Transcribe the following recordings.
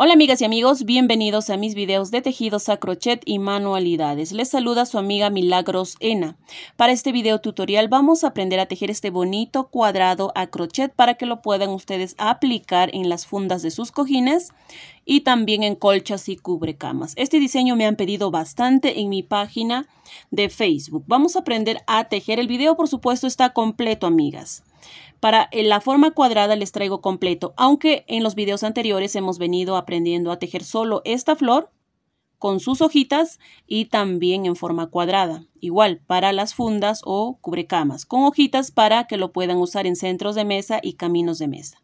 Hola amigas y amigos, bienvenidos a mis videos de tejidos a crochet y manualidades. Les saluda su amiga Milagros Ena. Para este video tutorial vamos a aprender a tejer este bonito cuadrado a crochet para que lo puedan ustedes aplicar en las fundas de sus cojines y también en colchas y cubrecamas. Este diseño me han pedido bastante en mi página de Facebook. Vamos a aprender a tejer. El video por supuesto está completo amigas. Para eh, la forma cuadrada les traigo completo, aunque en los videos anteriores hemos venido aprendiendo a tejer solo esta flor con sus hojitas y también en forma cuadrada. Igual para las fundas o cubrecamas, con hojitas para que lo puedan usar en centros de mesa y caminos de mesa.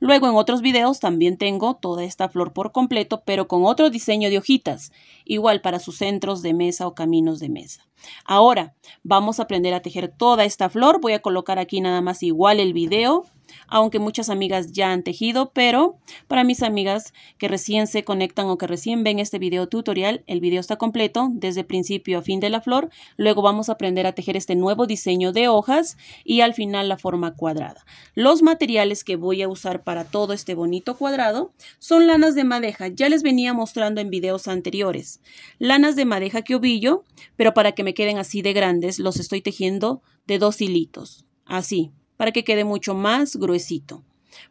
Luego en otros videos también tengo toda esta flor por completo, pero con otro diseño de hojitas, igual para sus centros de mesa o caminos de mesa. Ahora vamos a aprender a tejer toda esta flor. Voy a colocar aquí nada más igual el video aunque muchas amigas ya han tejido, pero para mis amigas que recién se conectan o que recién ven este video tutorial, el video está completo desde principio a fin de la flor, luego vamos a aprender a tejer este nuevo diseño de hojas y al final la forma cuadrada. Los materiales que voy a usar para todo este bonito cuadrado son lanas de madeja, ya les venía mostrando en videos anteriores, lanas de madeja que ovillo, pero para que me queden así de grandes los estoy tejiendo de dos hilitos, así para que quede mucho más gruesito.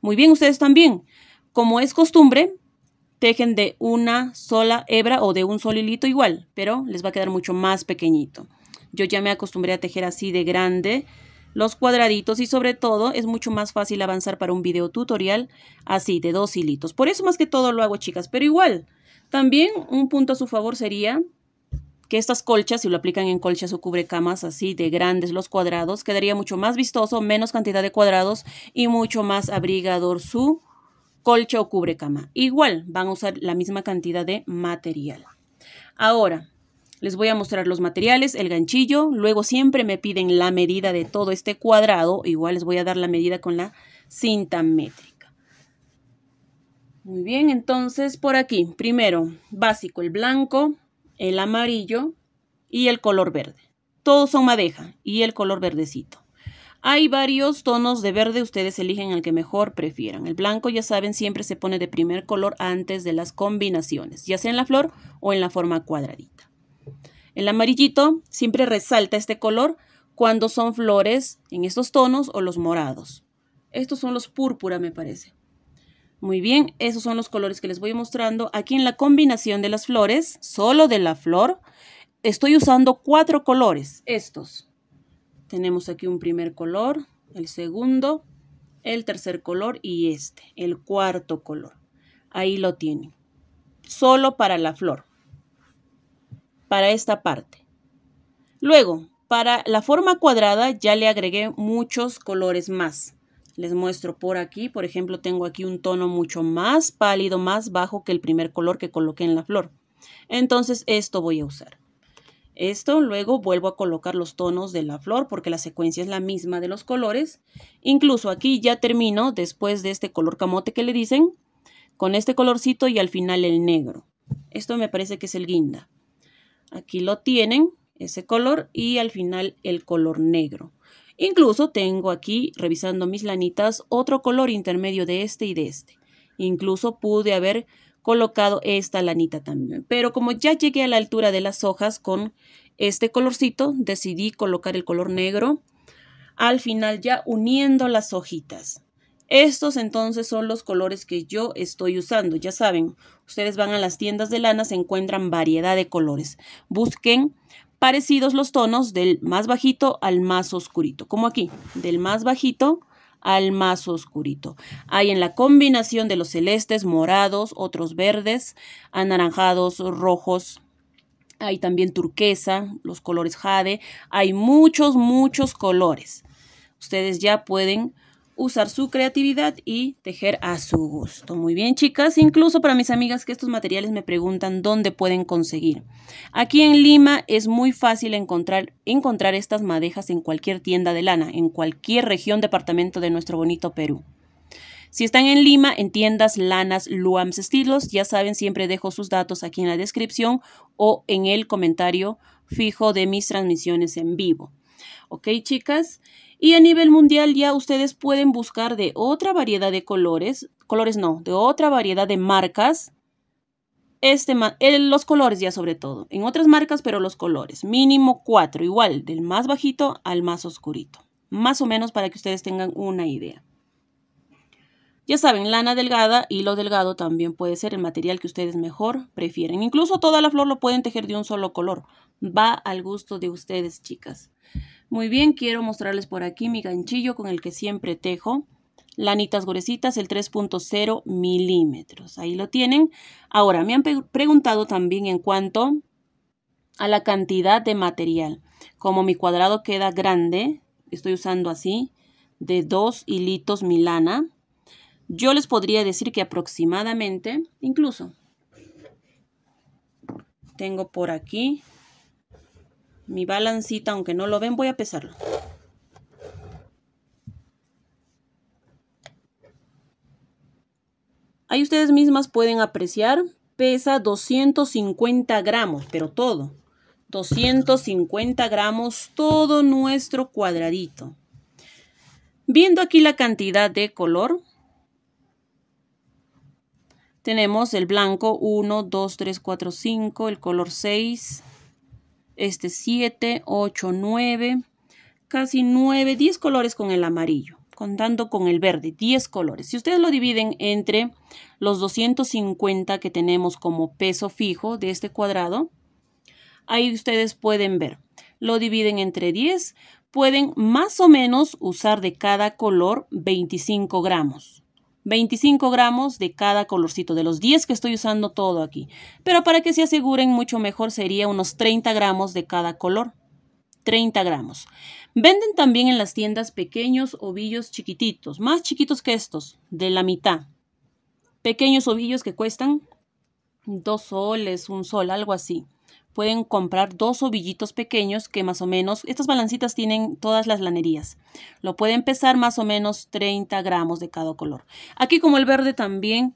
Muy bien, ustedes también, como es costumbre, tejen de una sola hebra o de un solo hilito igual, pero les va a quedar mucho más pequeñito. Yo ya me acostumbré a tejer así de grande los cuadraditos y sobre todo es mucho más fácil avanzar para un video tutorial así de dos hilitos. Por eso más que todo lo hago chicas, pero igual. También un punto a su favor sería que estas colchas, si lo aplican en colchas o cubrecamas así de grandes los cuadrados, quedaría mucho más vistoso, menos cantidad de cuadrados y mucho más abrigador su colcha o cubrecama. Igual van a usar la misma cantidad de material. Ahora, les voy a mostrar los materiales, el ganchillo, luego siempre me piden la medida de todo este cuadrado, igual les voy a dar la medida con la cinta métrica. Muy bien, entonces por aquí, primero, básico, el blanco, el amarillo y el color verde. Todos son madeja y el color verdecito. Hay varios tonos de verde, ustedes eligen el que mejor prefieran. El blanco, ya saben, siempre se pone de primer color antes de las combinaciones, ya sea en la flor o en la forma cuadradita. El amarillito siempre resalta este color cuando son flores en estos tonos o los morados. Estos son los púrpura, me parece. Muy bien, esos son los colores que les voy mostrando. Aquí en la combinación de las flores, solo de la flor, estoy usando cuatro colores, estos. Tenemos aquí un primer color, el segundo, el tercer color y este, el cuarto color. Ahí lo tienen. Solo para la flor. Para esta parte. Luego, para la forma cuadrada ya le agregué muchos colores más. Les muestro por aquí, por ejemplo, tengo aquí un tono mucho más pálido, más bajo que el primer color que coloqué en la flor. Entonces esto voy a usar. Esto luego vuelvo a colocar los tonos de la flor porque la secuencia es la misma de los colores. Incluso aquí ya termino después de este color camote que le dicen, con este colorcito y al final el negro. Esto me parece que es el guinda. Aquí lo tienen, ese color, y al final el color negro. Incluso tengo aquí, revisando mis lanitas, otro color intermedio de este y de este. Incluso pude haber colocado esta lanita también. Pero como ya llegué a la altura de las hojas con este colorcito, decidí colocar el color negro al final ya uniendo las hojitas. Estos entonces son los colores que yo estoy usando. Ya saben, ustedes van a las tiendas de lana, se encuentran variedad de colores. Busquen parecidos los tonos del más bajito al más oscurito, como aquí, del más bajito al más oscurito. Hay en la combinación de los celestes, morados, otros verdes, anaranjados, rojos, hay también turquesa, los colores jade, hay muchos, muchos colores. Ustedes ya pueden usar su creatividad y tejer a su gusto. Muy bien, chicas. Incluso para mis amigas que estos materiales me preguntan dónde pueden conseguir. Aquí en Lima es muy fácil encontrar, encontrar estas madejas en cualquier tienda de lana, en cualquier región, departamento de nuestro bonito Perú. Si están en Lima, en tiendas Lanas Luams Estilos, ya saben, siempre dejo sus datos aquí en la descripción o en el comentario fijo de mis transmisiones en vivo. ¿Ok, chicas? Y a nivel mundial ya ustedes pueden buscar de otra variedad de colores, colores no, de otra variedad de marcas, este, eh, los colores ya sobre todo, en otras marcas pero los colores, mínimo cuatro, igual, del más bajito al más oscurito, más o menos para que ustedes tengan una idea. Ya saben, lana delgada, y hilo delgado también puede ser el material que ustedes mejor prefieren. Incluso toda la flor lo pueden tejer de un solo color. Va al gusto de ustedes, chicas. Muy bien, quiero mostrarles por aquí mi ganchillo con el que siempre tejo. Lanitas gruesitas, el 3.0 milímetros. Ahí lo tienen. Ahora, me han preguntado también en cuanto a la cantidad de material. Como mi cuadrado queda grande, estoy usando así, de dos hilitos lana. yo les podría decir que aproximadamente, incluso, tengo por aquí mi balancita, aunque no lo ven, voy a pesarlo. Ahí ustedes mismas pueden apreciar, pesa 250 gramos, pero todo. 250 gramos todo nuestro cuadradito. Viendo aquí la cantidad de color, tenemos el blanco 1, 2, 3, 4, 5, el color 6, este 7, 8, 9, casi 9, 10 colores con el amarillo, contando con el verde, 10 colores. Si ustedes lo dividen entre los 250 que tenemos como peso fijo de este cuadrado, ahí ustedes pueden ver, lo dividen entre 10, pueden más o menos usar de cada color 25 gramos. 25 gramos de cada colorcito, de los 10 que estoy usando todo aquí. Pero para que se aseguren mucho mejor sería unos 30 gramos de cada color. 30 gramos. Venden también en las tiendas pequeños ovillos chiquititos, más chiquitos que estos, de la mitad. Pequeños ovillos que cuestan 2 soles, 1 sol, algo así pueden comprar dos ovillitos pequeños que más o menos, estas balancitas tienen todas las lanerías. Lo pueden pesar más o menos 30 gramos de cada color. Aquí como el verde también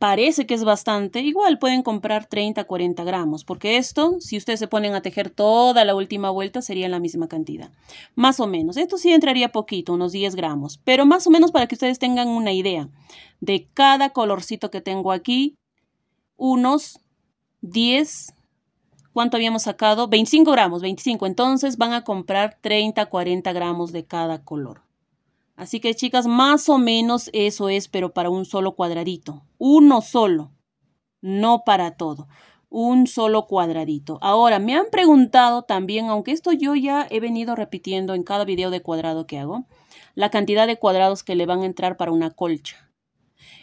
parece que es bastante, igual pueden comprar 30, 40 gramos, porque esto, si ustedes se ponen a tejer toda la última vuelta, sería la misma cantidad. Más o menos, esto sí entraría poquito, unos 10 gramos, pero más o menos para que ustedes tengan una idea de cada colorcito que tengo aquí, unos 10 ¿Cuánto habíamos sacado? 25 gramos, 25. Entonces van a comprar 30, 40 gramos de cada color. Así que chicas, más o menos eso es, pero para un solo cuadradito. Uno solo, no para todo. Un solo cuadradito. Ahora, me han preguntado también, aunque esto yo ya he venido repitiendo en cada video de cuadrado que hago, la cantidad de cuadrados que le van a entrar para una colcha.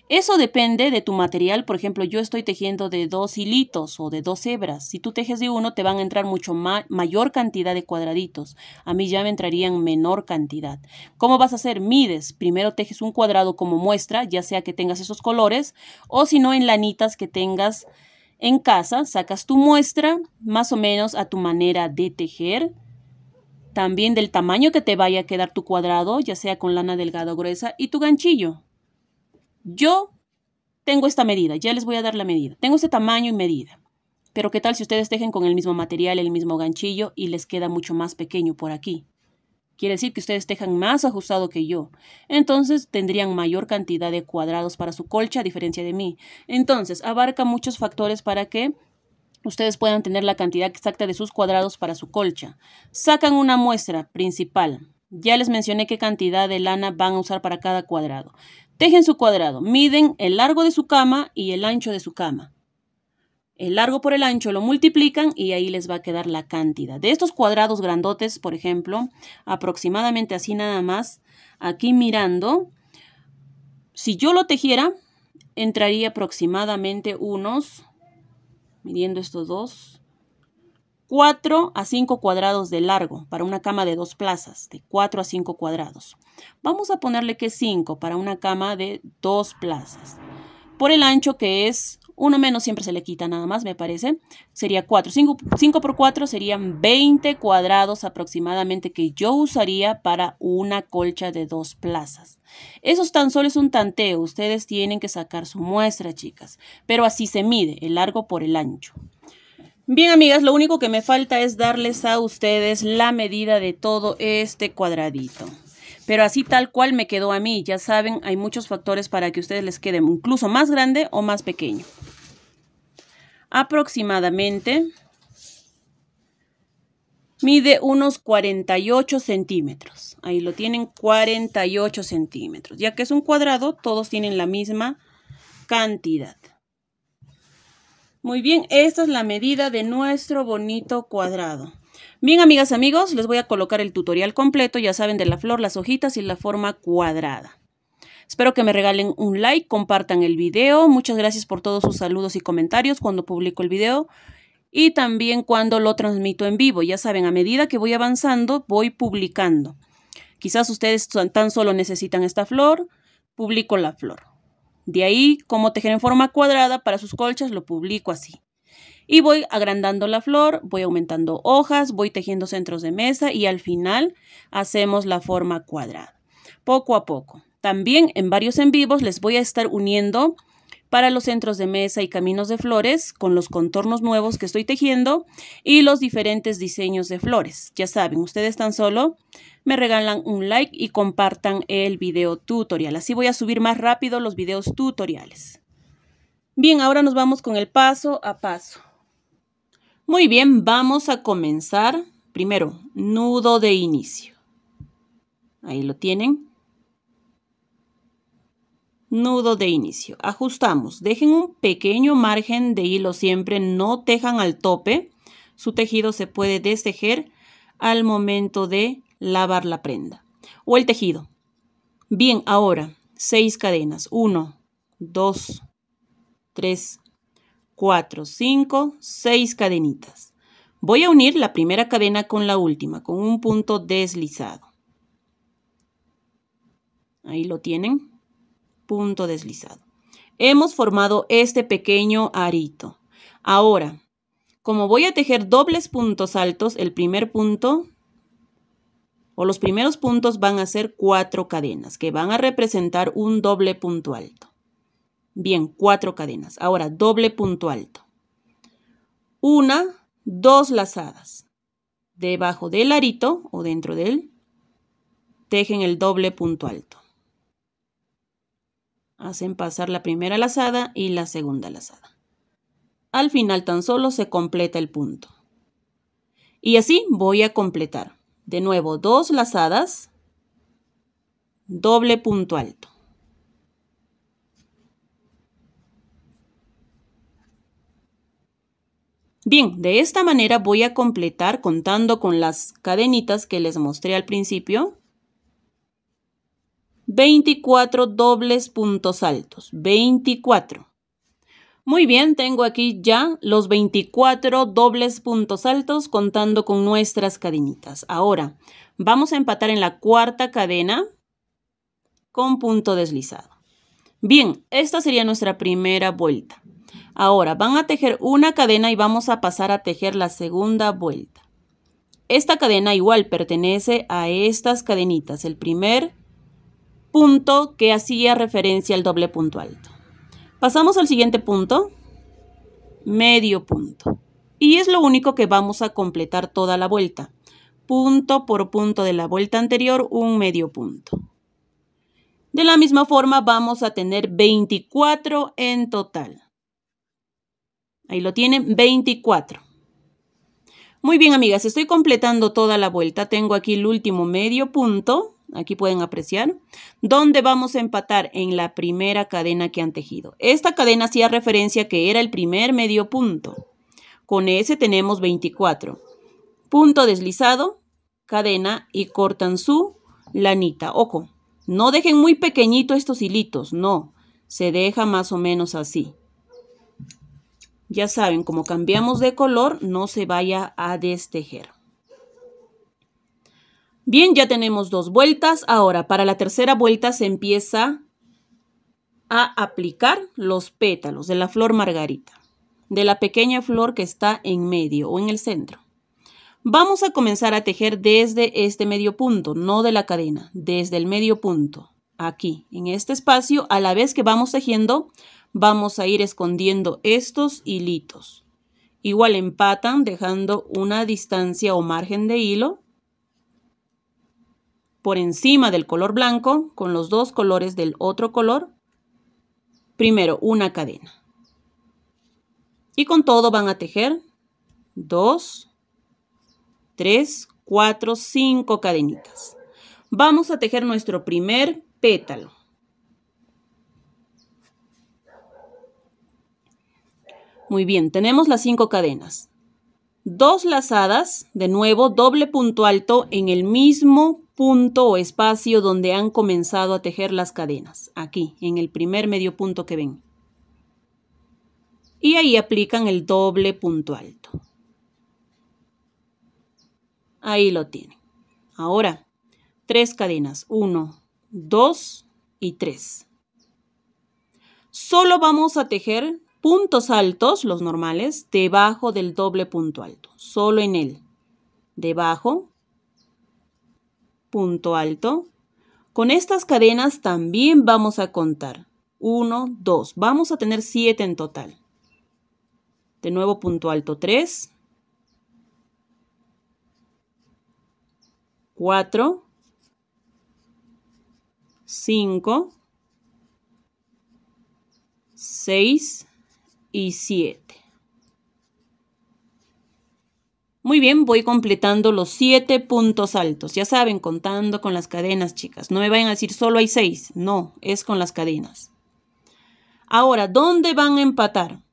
Eso depende de tu material. Por ejemplo, yo estoy tejiendo de dos hilitos o de dos hebras. Si tú tejes de uno, te van a entrar mucho mayor cantidad de cuadraditos. A mí ya me entrarían menor cantidad. ¿Cómo vas a hacer? Mides. Primero tejes un cuadrado como muestra, ya sea que tengas esos colores o si no en lanitas que tengas en casa. Sacas tu muestra más o menos a tu manera de tejer también del tamaño que te vaya a quedar tu cuadrado, ya sea con lana delgada o gruesa, y tu ganchillo yo tengo esta medida, ya les voy a dar la medida, tengo este tamaño y medida. Pero qué tal si ustedes tejen con el mismo material, el mismo ganchillo y les queda mucho más pequeño por aquí. Quiere decir que ustedes tejan más ajustado que yo. Entonces tendrían mayor cantidad de cuadrados para su colcha a diferencia de mí. Entonces abarca muchos factores para que ustedes puedan tener la cantidad exacta de sus cuadrados para su colcha. Sacan una muestra principal. Ya les mencioné qué cantidad de lana van a usar para cada cuadrado. Tejen su cuadrado, miden el largo de su cama y el ancho de su cama. El largo por el ancho lo multiplican y ahí les va a quedar la cantidad. De estos cuadrados grandotes, por ejemplo, aproximadamente así nada más, aquí mirando, si yo lo tejiera, entraría aproximadamente unos, midiendo estos dos, 4 a 5 cuadrados de largo para una cama de dos plazas, de 4 a 5 cuadrados. Vamos a ponerle que 5 para una cama de dos plazas. Por el ancho que es uno menos, siempre se le quita nada más, me parece, sería 4. 5, 5 por 4 serían 20 cuadrados aproximadamente que yo usaría para una colcha de dos plazas. Eso tan solo es un tanteo, ustedes tienen que sacar su muestra, chicas. Pero así se mide, el largo por el ancho. Bien, amigas, lo único que me falta es darles a ustedes la medida de todo este cuadradito. Pero así tal cual me quedó a mí. Ya saben, hay muchos factores para que ustedes les queden incluso más grande o más pequeño. Aproximadamente mide unos 48 centímetros. Ahí lo tienen, 48 centímetros. Ya que es un cuadrado, todos tienen la misma cantidad. Muy bien, esta es la medida de nuestro bonito cuadrado. Bien, amigas, amigos, les voy a colocar el tutorial completo, ya saben, de la flor, las hojitas y la forma cuadrada. Espero que me regalen un like, compartan el video. Muchas gracias por todos sus saludos y comentarios cuando publico el video y también cuando lo transmito en vivo. Ya saben, a medida que voy avanzando, voy publicando. Quizás ustedes tan solo necesitan esta flor, publico la flor. De ahí, como tejer en forma cuadrada para sus colchas, lo publico así. Y voy agrandando la flor, voy aumentando hojas, voy tejiendo centros de mesa y al final hacemos la forma cuadrada. Poco a poco. También en varios en vivos les voy a estar uniendo para los centros de mesa y caminos de flores con los contornos nuevos que estoy tejiendo y los diferentes diseños de flores. Ya saben, ustedes tan solo me regalan un like y compartan el video tutorial. Así voy a subir más rápido los videos tutoriales. Bien, ahora nos vamos con el paso a paso. Muy bien, vamos a comenzar. Primero, nudo de inicio. Ahí lo tienen. Nudo de inicio. Ajustamos. Dejen un pequeño margen de hilo siempre. No tejan al tope. Su tejido se puede destejer al momento de lavar la prenda o el tejido. Bien, ahora seis cadenas. 1, 2, 3, 4, 5, 6 cadenitas. Voy a unir la primera cadena con la última, con un punto deslizado. Ahí lo tienen punto deslizado. Hemos formado este pequeño arito. Ahora, como voy a tejer dobles puntos altos, el primer punto o los primeros puntos van a ser cuatro cadenas que van a representar un doble punto alto. Bien, cuatro cadenas. Ahora, doble punto alto. Una, dos lazadas. Debajo del arito o dentro del tejen el doble punto alto. Hacen pasar la primera lazada y la segunda lazada. Al final tan solo se completa el punto. Y así voy a completar. De nuevo, dos lazadas, doble punto alto. Bien, de esta manera voy a completar contando con las cadenitas que les mostré al principio 24 dobles puntos altos. 24. Muy bien, tengo aquí ya los 24 dobles puntos altos contando con nuestras cadenitas. Ahora, vamos a empatar en la cuarta cadena con punto deslizado. Bien, esta sería nuestra primera vuelta. Ahora, van a tejer una cadena y vamos a pasar a tejer la segunda vuelta. Esta cadena igual pertenece a estas cadenitas, el primer punto que hacía referencia al doble punto alto. Pasamos al siguiente punto, medio punto. Y es lo único que vamos a completar toda la vuelta. Punto por punto de la vuelta anterior, un medio punto. De la misma forma vamos a tener 24 en total. Ahí lo tienen, 24. Muy bien, amigas, estoy completando toda la vuelta. Tengo aquí el último medio punto aquí pueden apreciar, dónde vamos a empatar en la primera cadena que han tejido. Esta cadena hacía referencia que era el primer medio punto. Con ese tenemos 24. Punto deslizado, cadena y cortan su lanita. Ojo, no dejen muy pequeñito estos hilitos, no. Se deja más o menos así. Ya saben, como cambiamos de color, no se vaya a destejer. Bien, ya tenemos dos vueltas. Ahora, para la tercera vuelta se empieza a aplicar los pétalos de la flor margarita, de la pequeña flor que está en medio o en el centro. Vamos a comenzar a tejer desde este medio punto, no de la cadena, desde el medio punto, aquí, en este espacio, a la vez que vamos tejiendo, vamos a ir escondiendo estos hilitos. Igual empatan dejando una distancia o margen de hilo por encima del color blanco con los dos colores del otro color, primero una cadena. Y con todo van a tejer 2, 3, 4, 5 cadenitas. Vamos a tejer nuestro primer pétalo. Muy bien, tenemos las cinco cadenas. Dos lazadas, de nuevo doble punto alto en el mismo punto o espacio donde han comenzado a tejer las cadenas, aquí, en el primer medio punto que ven. Y ahí aplican el doble punto alto. Ahí lo tienen. Ahora, tres cadenas, uno dos y tres Solo vamos a tejer puntos altos, los normales, debajo del doble punto alto, solo en él. Debajo, punto alto. Con estas cadenas también vamos a contar. 1, 2. Vamos a tener 7 en total. De nuevo punto alto 3. 4. 5. 6 y 7. Muy bien, voy completando los siete puntos altos. Ya saben, contando con las cadenas, chicas. No me vayan a decir solo hay seis. No, es con las cadenas. Ahora, ¿dónde van a empatar?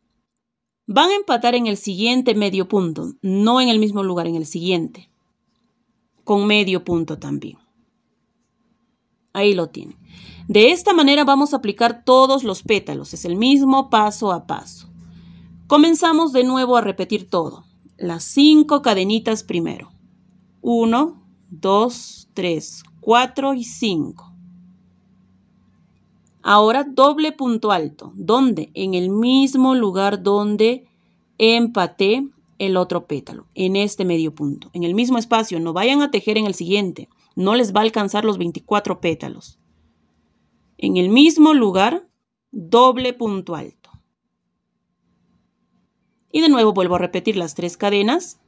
Van a empatar en el siguiente medio punto, no en el mismo lugar, en el siguiente. Con medio punto también. Ahí lo tienen. De esta manera vamos a aplicar todos los pétalos. Es el mismo paso a paso. Comenzamos de nuevo a repetir todo las cinco cadenitas primero. 1, 2, 3, 4 y 5. Ahora doble punto alto. ¿Dónde? En el mismo lugar donde empaté el otro pétalo, en este medio punto, en el mismo espacio. No vayan a tejer en el siguiente. No les va a alcanzar los 24 pétalos. En el mismo lugar, doble punto alto. Y de nuevo vuelvo a repetir las tres cadenas.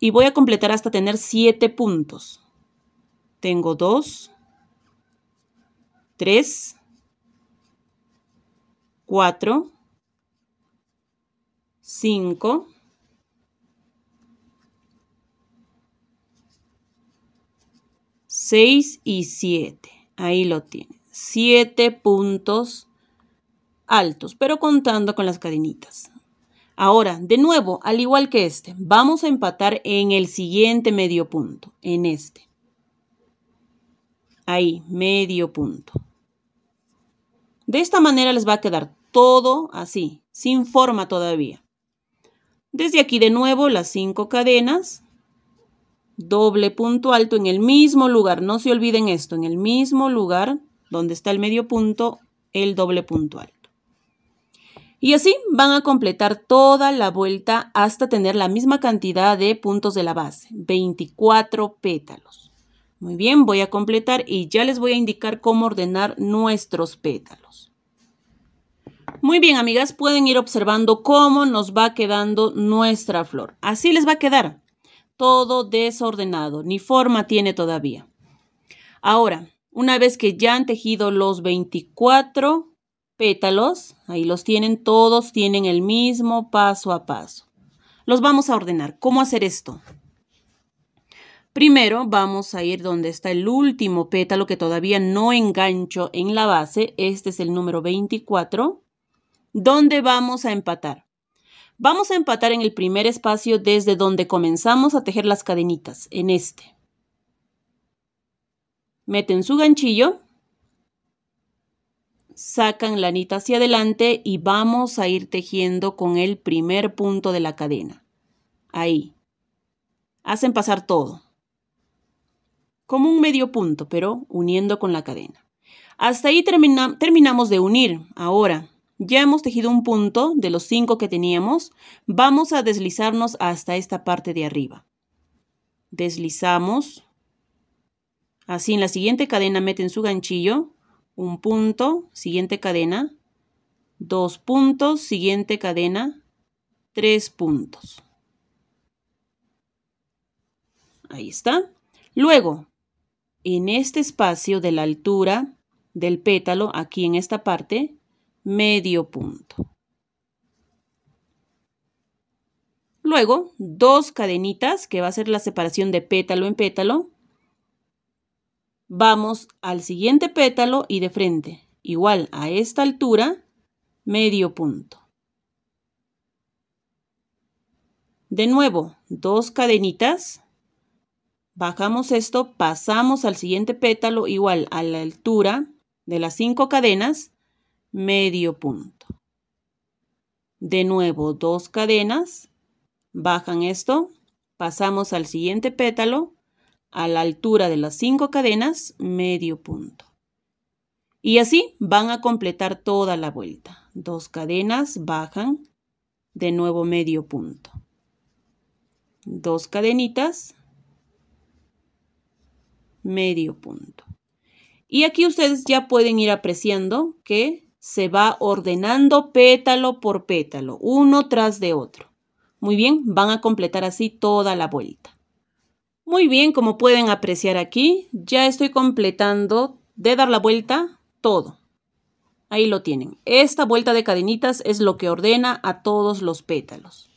Y voy a completar hasta tener 7 puntos. Tengo 2, 3, 4, 5, 6 y 7. Ahí lo tiene. 7 puntos altos, pero contando con las cadenitas. Ahora, de nuevo, al igual que este, vamos a empatar en el siguiente medio punto, en este. Ahí, medio punto. De esta manera les va a quedar todo así, sin forma todavía. Desde aquí de nuevo las cinco cadenas, doble punto alto en el mismo lugar, no se olviden esto, en el mismo lugar donde está el medio punto, el doble punto alto. Y así van a completar toda la vuelta hasta tener la misma cantidad de puntos de la base, 24 pétalos. Muy bien, voy a completar y ya les voy a indicar cómo ordenar nuestros pétalos. Muy bien, amigas, pueden ir observando cómo nos va quedando nuestra flor. Así les va a quedar, todo desordenado, ni forma tiene todavía. Ahora, una vez que ya han tejido los 24 pétalos, ahí los tienen, todos tienen el mismo paso a paso. Los vamos a ordenar. ¿Cómo hacer esto? Primero vamos a ir donde está el último pétalo que todavía no engancho en la base. Este es el número 24. ¿Dónde vamos a empatar? Vamos a empatar en el primer espacio desde donde comenzamos a tejer las cadenitas, en este. Meten su ganchillo sacan la anita hacia adelante y vamos a ir tejiendo con el primer punto de la cadena. Ahí. Hacen pasar todo. Como un medio punto, pero uniendo con la cadena. Hasta ahí terminamos de unir. Ahora, ya hemos tejido un punto de los cinco que teníamos. Vamos a deslizarnos hasta esta parte de arriba. Deslizamos. Así en la siguiente cadena meten su ganchillo un punto, siguiente cadena, dos puntos, siguiente cadena, tres puntos. Ahí está. Luego, en este espacio de la altura del pétalo, aquí en esta parte, medio punto. Luego, dos cadenitas, que va a ser la separación de pétalo en pétalo, Vamos al siguiente pétalo y de frente, igual a esta altura, medio punto. De nuevo, dos cadenitas. Bajamos esto, pasamos al siguiente pétalo igual a la altura de las cinco cadenas, medio punto. De nuevo, dos cadenas. Bajan esto, pasamos al siguiente pétalo a la altura de las cinco cadenas, medio punto. Y así van a completar toda la vuelta. Dos cadenas bajan, de nuevo medio punto. Dos cadenitas, medio punto. Y aquí ustedes ya pueden ir apreciando que se va ordenando pétalo por pétalo, uno tras de otro. Muy bien, van a completar así toda la vuelta. Muy bien, como pueden apreciar aquí, ya estoy completando de dar la vuelta todo. Ahí lo tienen. Esta vuelta de cadenitas es lo que ordena a todos los pétalos.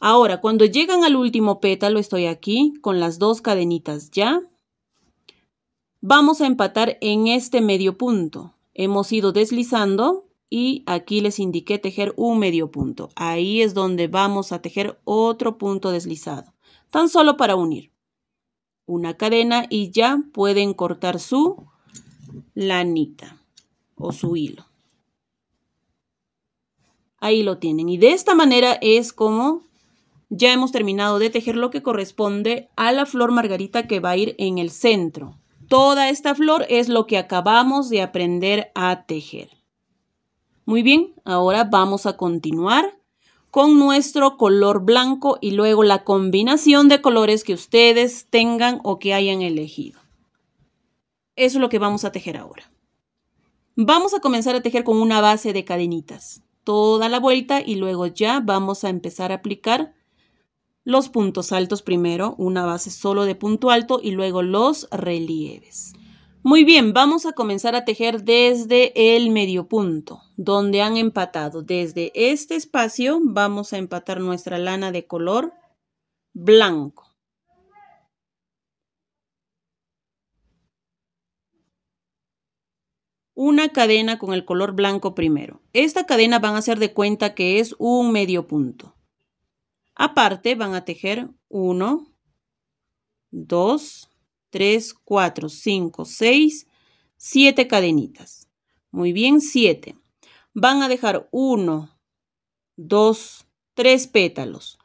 Ahora, cuando llegan al último pétalo, estoy aquí con las dos cadenitas ya. Vamos a empatar en este medio punto. Hemos ido deslizando y aquí les indiqué tejer un medio punto. Ahí es donde vamos a tejer otro punto deslizado tan solo para unir una cadena y ya pueden cortar su lanita o su hilo. Ahí lo tienen. Y de esta manera es como ya hemos terminado de tejer lo que corresponde a la flor margarita que va a ir en el centro. Toda esta flor es lo que acabamos de aprender a tejer. Muy bien, ahora vamos a continuar con nuestro color blanco y luego la combinación de colores que ustedes tengan o que hayan elegido. Eso es lo que vamos a tejer ahora. Vamos a comenzar a tejer con una base de cadenitas. Toda la vuelta y luego ya vamos a empezar a aplicar los puntos altos primero, una base solo de punto alto y luego los relieves. Muy bien, vamos a comenzar a tejer desde el medio punto donde han empatado. Desde este espacio vamos a empatar nuestra lana de color blanco. Una cadena con el color blanco primero. Esta cadena van a hacer de cuenta que es un medio punto. Aparte van a tejer 1, 2, 3, 4, 5, 6, 7 cadenitas. Muy bien, 7 van a dejar 1 2 3 pétalos.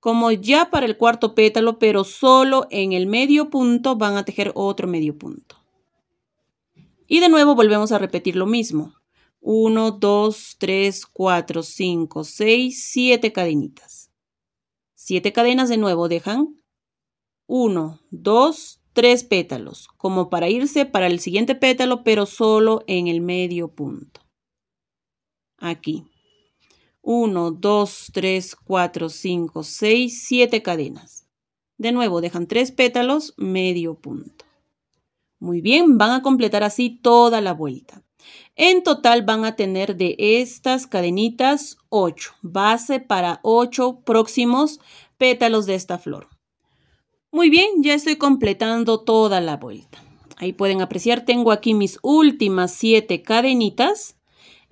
Como ya para el cuarto pétalo, pero solo en el medio punto van a tejer otro medio punto. Y de nuevo volvemos a repetir lo mismo. 1, 2, 3, 4, 5, 6, 7 cadenitas. 7 cadenas de nuevo dejan 1, 2, 3 pétalos, como para irse para el siguiente pétalo, pero solo en el medio punto aquí. 1, 2, 3, 4, 5, 6, 7 cadenas. De nuevo, dejan 3 pétalos, medio punto. Muy bien, van a completar así toda la vuelta. En total van a tener de estas cadenitas 8, base para 8 próximos pétalos de esta flor. Muy bien, ya estoy completando toda la vuelta. Ahí pueden apreciar, tengo aquí mis últimas 7 cadenitas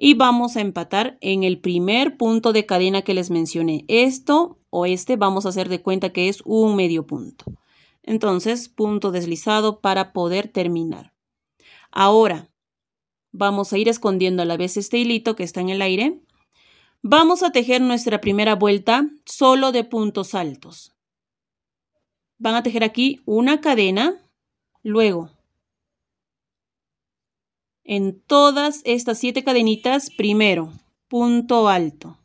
y vamos a empatar en el primer punto de cadena que les mencioné. Esto o este vamos a hacer de cuenta que es un medio punto. Entonces, punto deslizado para poder terminar. Ahora, vamos a ir escondiendo a la vez este hilito que está en el aire. Vamos a tejer nuestra primera vuelta solo de puntos altos. Van a tejer aquí una cadena, luego en todas estas siete cadenitas, primero, punto alto.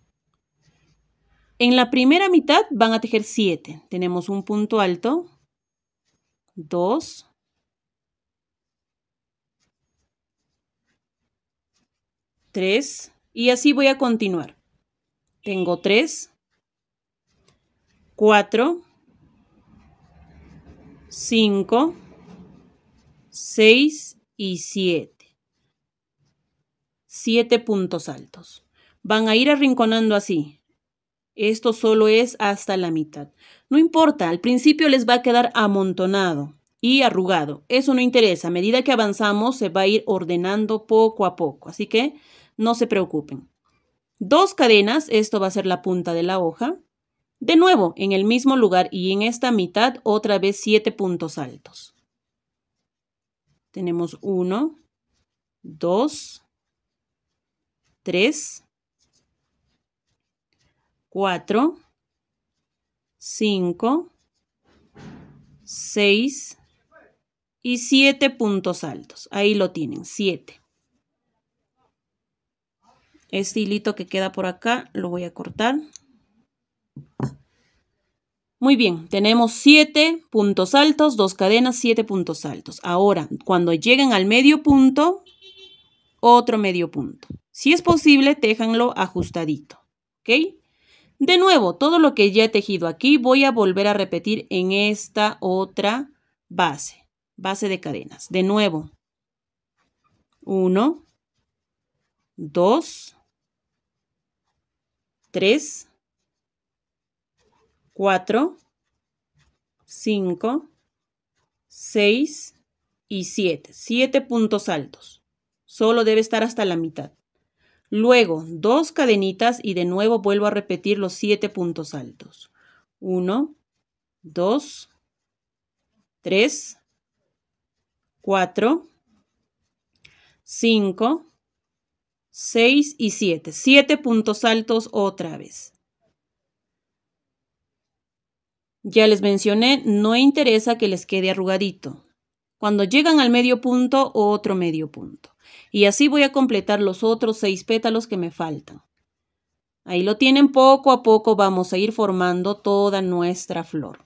En la primera mitad van a tejer 7. Tenemos un punto alto, 2, 3 y así voy a continuar. Tengo 3, 4, 5, 6 y 7 siete puntos altos. Van a ir arrinconando así. Esto solo es hasta la mitad. No importa, al principio les va a quedar amontonado y arrugado. Eso no interesa. A medida que avanzamos se va a ir ordenando poco a poco. Así que no se preocupen. Dos cadenas, esto va a ser la punta de la hoja. De nuevo, en el mismo lugar y en esta mitad otra vez siete puntos altos. Tenemos uno, dos, 3, 4, 5, 6 y 7 puntos altos. Ahí lo tienen, 7. Este hilito que queda por acá lo voy a cortar. Muy bien, tenemos 7 puntos altos, dos cadenas, 7 puntos altos. Ahora, cuando lleguen al medio punto, otro medio punto. Si es posible, téjanlo ajustadito, ¿ok? De nuevo, todo lo que ya he tejido aquí voy a volver a repetir en esta otra base, base de cadenas. De nuevo, Uno. Dos. Tres. Cuatro. Cinco. Seis. y siete. Siete puntos altos solo debe estar hasta la mitad. Luego, dos cadenitas y de nuevo vuelvo a repetir los siete puntos altos. Uno, dos, tres, cuatro, cinco, seis y siete. Siete puntos altos otra vez. Ya les mencioné, no interesa que les quede arrugadito. Cuando llegan al medio punto, otro medio punto y así voy a completar los otros seis pétalos que me faltan. Ahí lo tienen, poco a poco vamos a ir formando toda nuestra flor.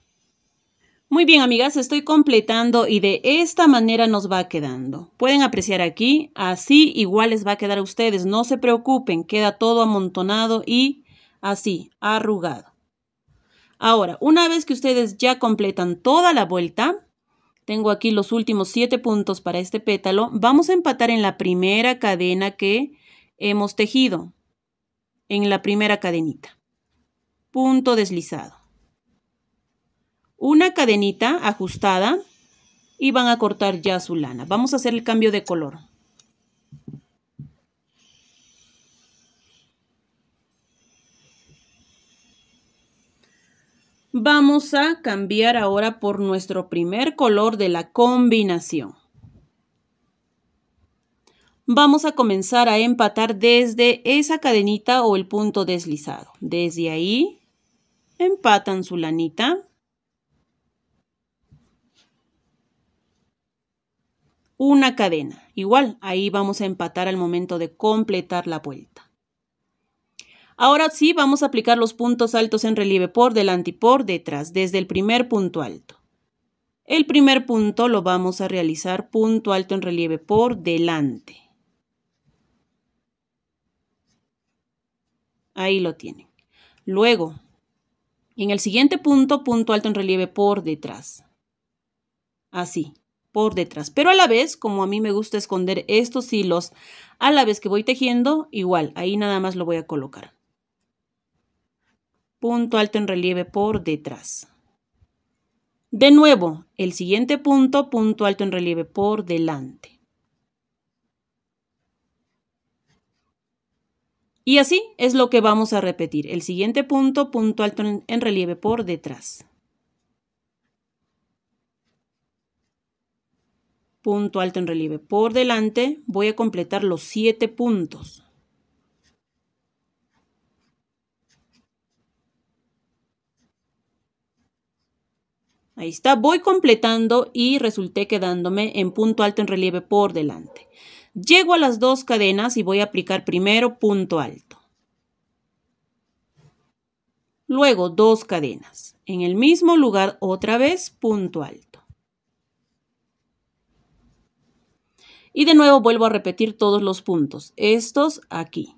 Muy bien, amigas, estoy completando y de esta manera nos va quedando. Pueden apreciar aquí, así igual les va a quedar a ustedes, no se preocupen, queda todo amontonado y así, arrugado. Ahora, una vez que ustedes ya completan toda la vuelta, tengo aquí los últimos siete puntos para este pétalo. Vamos a empatar en la primera cadena que hemos tejido. En la primera cadenita. Punto deslizado. Una cadenita ajustada y van a cortar ya su lana. Vamos a hacer el cambio de color. Vamos a cambiar ahora por nuestro primer color de la combinación. Vamos a comenzar a empatar desde esa cadenita o el punto deslizado. Desde ahí empatan su lanita. Una cadena. Igual, ahí vamos a empatar al momento de completar la vuelta. Ahora sí vamos a aplicar los puntos altos en relieve por delante y por detrás, desde el primer punto alto. El primer punto lo vamos a realizar punto alto en relieve por delante. Ahí lo tienen. Luego, en el siguiente punto, punto alto en relieve por detrás. Así, por detrás. Pero a la vez, como a mí me gusta esconder estos hilos, a la vez que voy tejiendo, igual, ahí nada más lo voy a colocar punto alto en relieve por detrás. De nuevo, el siguiente punto, punto alto en relieve por delante. Y así es lo que vamos a repetir. El siguiente punto, punto alto en, relieve por detrás. Punto alto en relieve por delante. Voy a completar los siete puntos. Ahí está, voy completando y resulté quedándome en punto alto en relieve por delante. Llego a las dos cadenas y voy a aplicar primero punto alto. Luego dos cadenas. En el mismo lugar otra vez punto alto. Y de nuevo vuelvo a repetir todos los puntos. Estos aquí.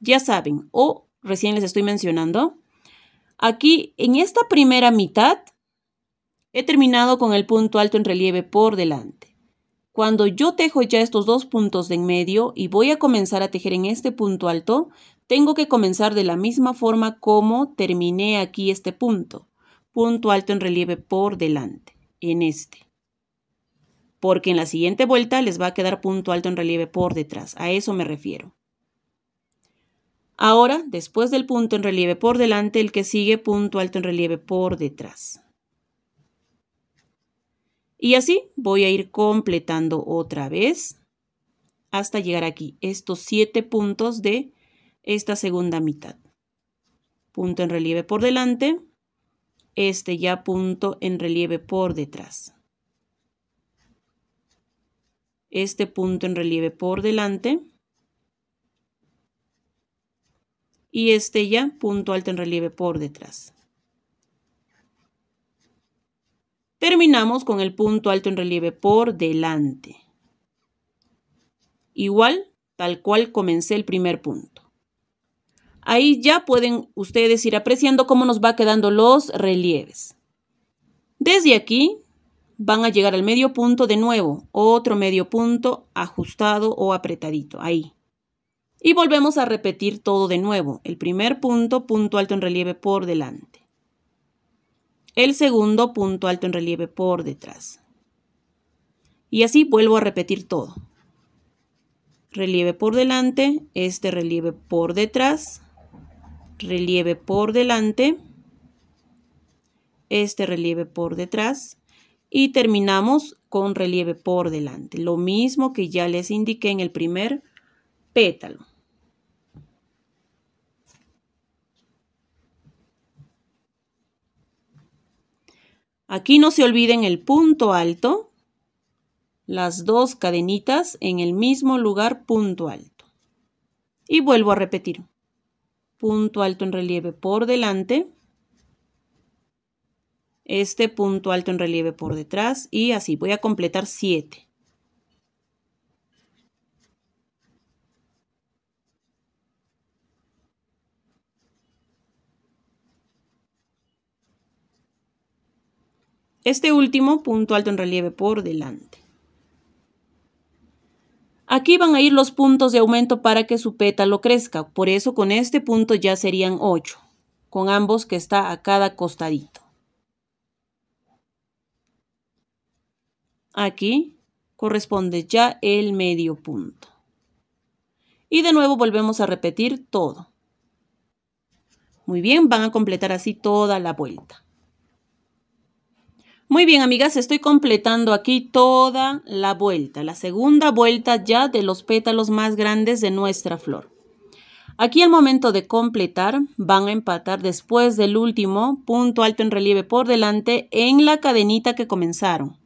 Ya saben, o recién les estoy mencionando. Aquí en esta primera mitad He terminado con el punto alto en relieve por delante. Cuando yo tejo ya estos dos puntos de en medio y voy a comenzar a tejer en este punto alto, tengo que comenzar de la misma forma como terminé aquí este punto. Punto alto en relieve por delante, en este porque en la siguiente vuelta les va a quedar punto alto en relieve por detrás. A eso me refiero. Ahora, después del punto en relieve por delante, el que sigue punto alto en relieve por detrás. Y así voy a ir completando otra vez hasta llegar aquí, estos siete puntos de esta segunda mitad. Punto en relieve por delante, este ya punto en relieve por detrás. Este punto en relieve por delante. Y este ya punto alto en relieve por detrás. Terminamos con el punto alto en relieve por delante. Igual, tal cual comencé el primer punto. Ahí ya pueden ustedes ir apreciando cómo nos va quedando los relieves. Desde aquí van a llegar al medio punto de nuevo, otro medio punto ajustado o apretadito, ahí. Y volvemos a repetir todo de nuevo, el primer punto, punto alto en relieve por delante el segundo punto alto en relieve por detrás. Y así vuelvo a repetir todo. Relieve por delante, este relieve por detrás, relieve por delante, este relieve por detrás y terminamos con relieve por delante. Lo mismo que ya les indiqué en el primer pétalo. Aquí no se olviden el punto alto, las dos cadenitas en el mismo lugar punto alto. Y vuelvo a repetir. Punto alto en relieve por delante, este punto alto en relieve por detrás y así voy a completar 7. Este último punto alto en relieve por delante. Aquí van a ir los puntos de aumento para que su pétalo crezca, por eso con este punto ya serían 8, con ambos que está a cada costadito. Aquí corresponde ya el medio punto. Y de nuevo volvemos a repetir todo. Muy bien, van a completar así toda la vuelta. Muy bien, amigas, estoy completando aquí toda la vuelta, la segunda vuelta ya de los pétalos más grandes de nuestra flor. Aquí al momento de completar van a empatar después del último punto alto en relieve por delante en la cadenita que comenzaron.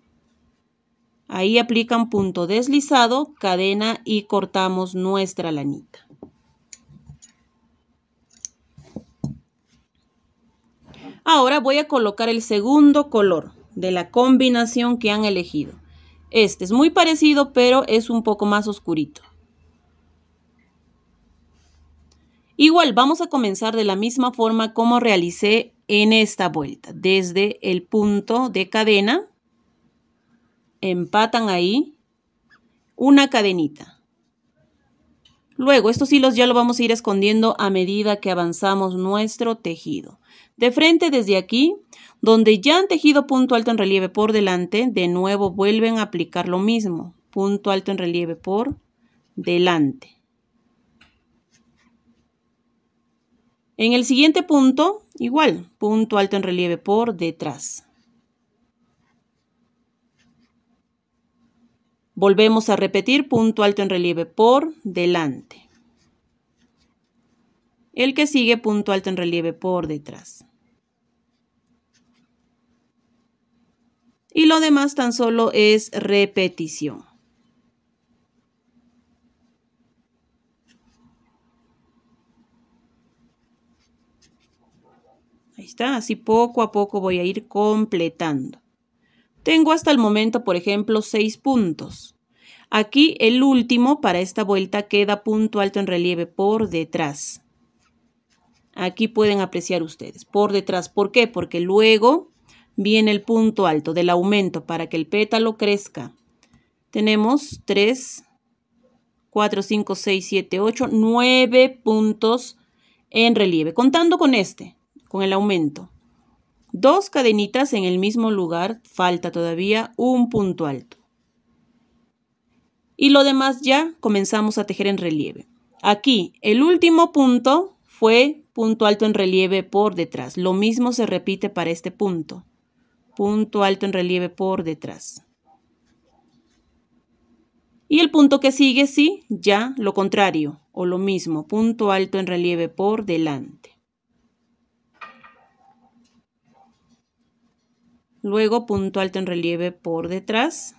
Ahí aplican punto deslizado, cadena y cortamos nuestra lanita. Ahora voy a colocar el segundo color de la combinación que han elegido. Este es muy parecido, pero es un poco más oscurito. Igual, vamos a comenzar de la misma forma como realicé en esta vuelta. Desde el punto de cadena, empatan ahí una cadenita. Luego, estos hilos ya lo vamos a ir escondiendo a medida que avanzamos nuestro tejido. De frente desde aquí donde ya han tejido punto alto en relieve por delante, de nuevo vuelven a aplicar lo mismo, punto alto en relieve por delante. En el siguiente punto, igual, punto alto en relieve por detrás. Volvemos a repetir punto alto en relieve por delante. El que sigue punto alto en relieve por detrás. y lo demás tan solo es repetición. Ahí está, así poco a poco voy a ir completando. Tengo hasta el momento, por ejemplo, seis puntos. Aquí el último para esta vuelta queda punto alto en relieve por detrás. Aquí pueden apreciar ustedes, por detrás. ¿Por qué? Porque luego viene el punto alto del aumento para que el pétalo crezca. Tenemos 3, 4, 5, 6, 7, 8, 9 puntos en relieve. Contando con este, con el aumento. Dos cadenitas en el mismo lugar, falta todavía un punto alto. Y lo demás ya comenzamos a tejer en relieve. Aquí, el último punto fue punto alto en relieve por detrás. Lo mismo se repite para este punto punto alto en relieve por detrás. Y el punto que sigue, sí, ya lo contrario, o lo mismo, punto alto en relieve por delante. Luego punto alto en relieve por detrás,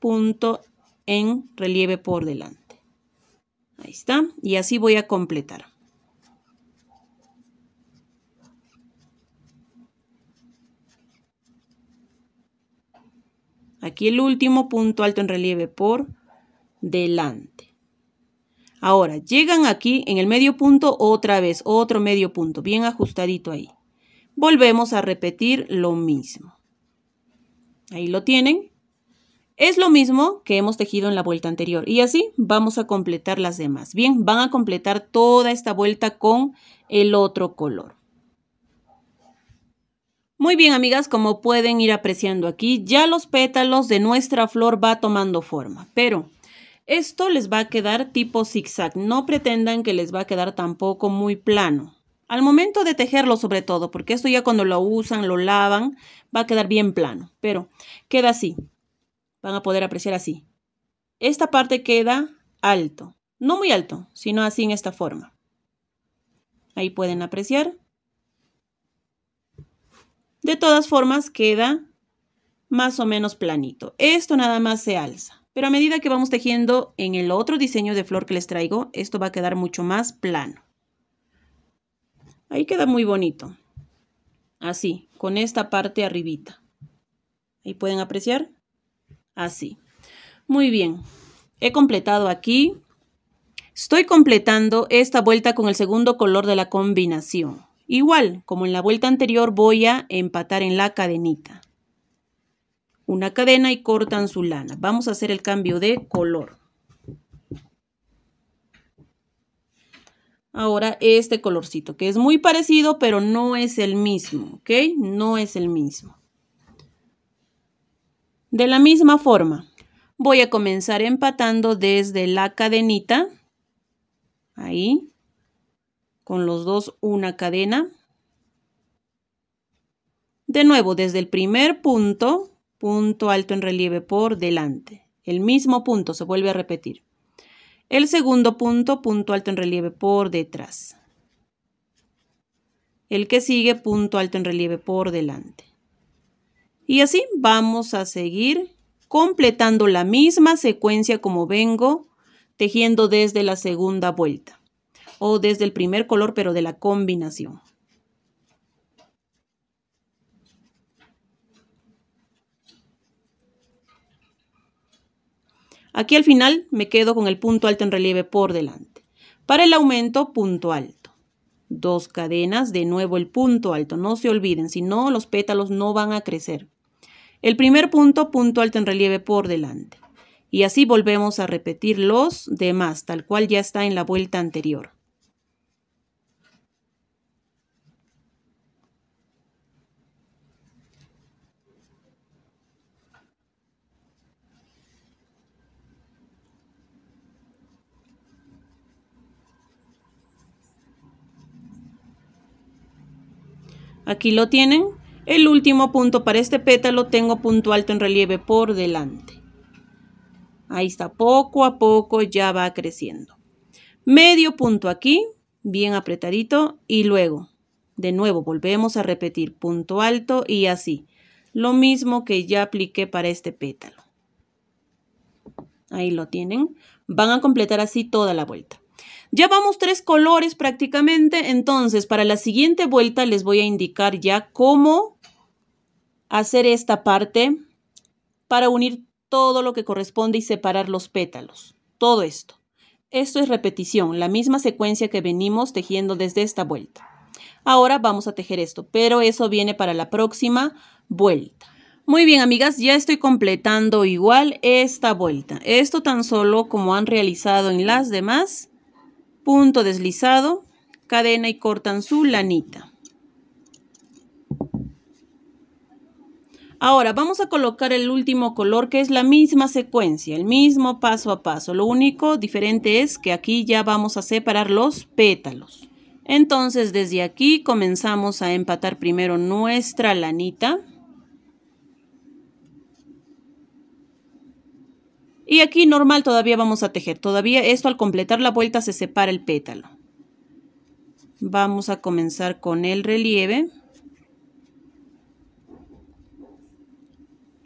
punto en relieve por delante. Ahí está, y así voy a completar. Aquí el último punto alto en relieve por delante. Ahora, llegan aquí en el medio punto otra vez, otro medio punto, bien ajustadito ahí. Volvemos a repetir lo mismo. Ahí lo tienen. Es lo mismo que hemos tejido en la vuelta anterior y así vamos a completar las demás. Bien, van a completar toda esta vuelta con el otro color. Muy bien, amigas, como pueden ir apreciando aquí, ya los pétalos de nuestra flor va tomando forma, pero esto les va a quedar tipo zigzag, no pretendan que les va a quedar tampoco muy plano. Al momento de tejerlo sobre todo, porque esto ya cuando lo usan, lo lavan, va a quedar bien plano, pero queda así. Van a poder apreciar así. Esta parte queda alto, no muy alto, sino así en esta forma. Ahí pueden apreciar. De todas formas, queda más o menos planito. Esto nada más se alza. Pero a medida que vamos tejiendo en el otro diseño de flor que les traigo, esto va a quedar mucho más plano. Ahí queda muy bonito. Así, con esta parte arribita. Ahí pueden apreciar. Así. Muy bien. He completado aquí. Estoy completando esta vuelta con el segundo color de la combinación. Igual, como en la vuelta anterior, voy a empatar en la cadenita. Una cadena y cortan su lana. Vamos a hacer el cambio de color. Ahora este colorcito, que es muy parecido, pero no es el mismo, ¿ok? No es el mismo. De la misma forma, voy a comenzar empatando desde la cadenita. Ahí con los dos una cadena. De nuevo, desde el primer punto, punto alto en relieve por delante. El mismo punto se vuelve a repetir. El segundo punto, punto alto en relieve por detrás. El que sigue, punto alto en relieve por delante. Y así vamos a seguir completando la misma secuencia como vengo tejiendo desde la segunda vuelta o desde el primer color, pero de la combinación. Aquí al final me quedo con el punto alto en relieve por delante. Para el aumento, punto alto. Dos cadenas, de nuevo el punto alto. No se olviden, si no, los pétalos no van a crecer. El primer punto, punto alto en relieve por delante. Y así volvemos a repetir los demás, tal cual ya está en la vuelta anterior. Aquí lo tienen. El último punto para este pétalo tengo punto alto en relieve por delante. Ahí está, poco a poco ya va creciendo. Medio punto aquí, bien apretadito y luego, de nuevo, volvemos a repetir punto alto y así. Lo mismo que ya apliqué para este pétalo. Ahí lo tienen. Van a completar así toda la vuelta. Ya vamos tres colores prácticamente, entonces para la siguiente vuelta les voy a indicar ya cómo hacer esta parte para unir todo lo que corresponde y separar los pétalos. Todo esto. Esto es repetición, la misma secuencia que venimos tejiendo desde esta vuelta. Ahora vamos a tejer esto, pero eso viene para la próxima vuelta. Muy bien, amigas, ya estoy completando igual esta vuelta. Esto tan solo como han realizado en las demás, punto deslizado, cadena y cortan su lanita. Ahora vamos a colocar el último color que es la misma secuencia, el mismo paso a paso. Lo único diferente es que aquí ya vamos a separar los pétalos. Entonces desde aquí comenzamos a empatar primero nuestra lanita. Y aquí normal todavía vamos a tejer. Todavía esto al completar la vuelta se separa el pétalo. Vamos a comenzar con el relieve.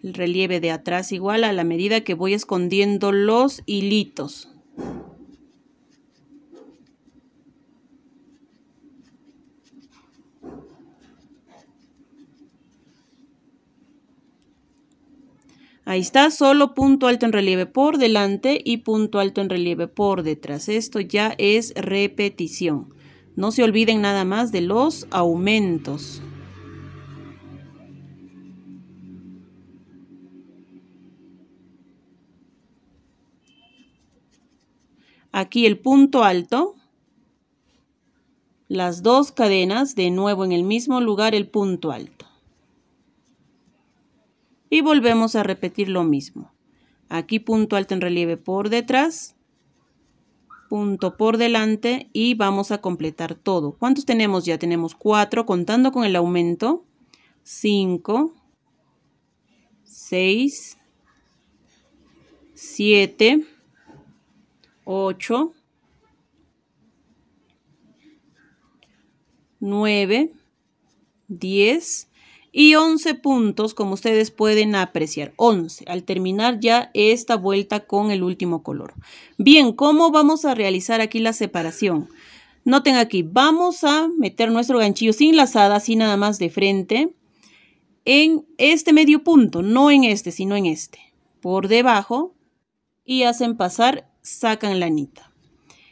El relieve de atrás igual a la medida que voy escondiendo los hilitos. Ahí está, solo punto alto en relieve por delante y punto alto en relieve por detrás. Esto ya es repetición. No se olviden nada más de los aumentos. Aquí el punto alto, las dos cadenas, de nuevo en el mismo lugar el punto alto y volvemos a repetir lo mismo. Aquí punto alto en relieve por detrás, punto por delante y vamos a completar todo. ¿Cuántos tenemos ya? Tenemos 4 contando con el aumento. 5, 6, 7, 8, 9, 10, y 11 puntos, como ustedes pueden apreciar, 11, al terminar ya esta vuelta con el último color. Bien, ¿cómo vamos a realizar aquí la separación? Noten aquí, vamos a meter nuestro ganchillo sin lazada, así nada más de frente, en este medio punto, no en este, sino en este, por debajo, y hacen pasar, sacan la anita.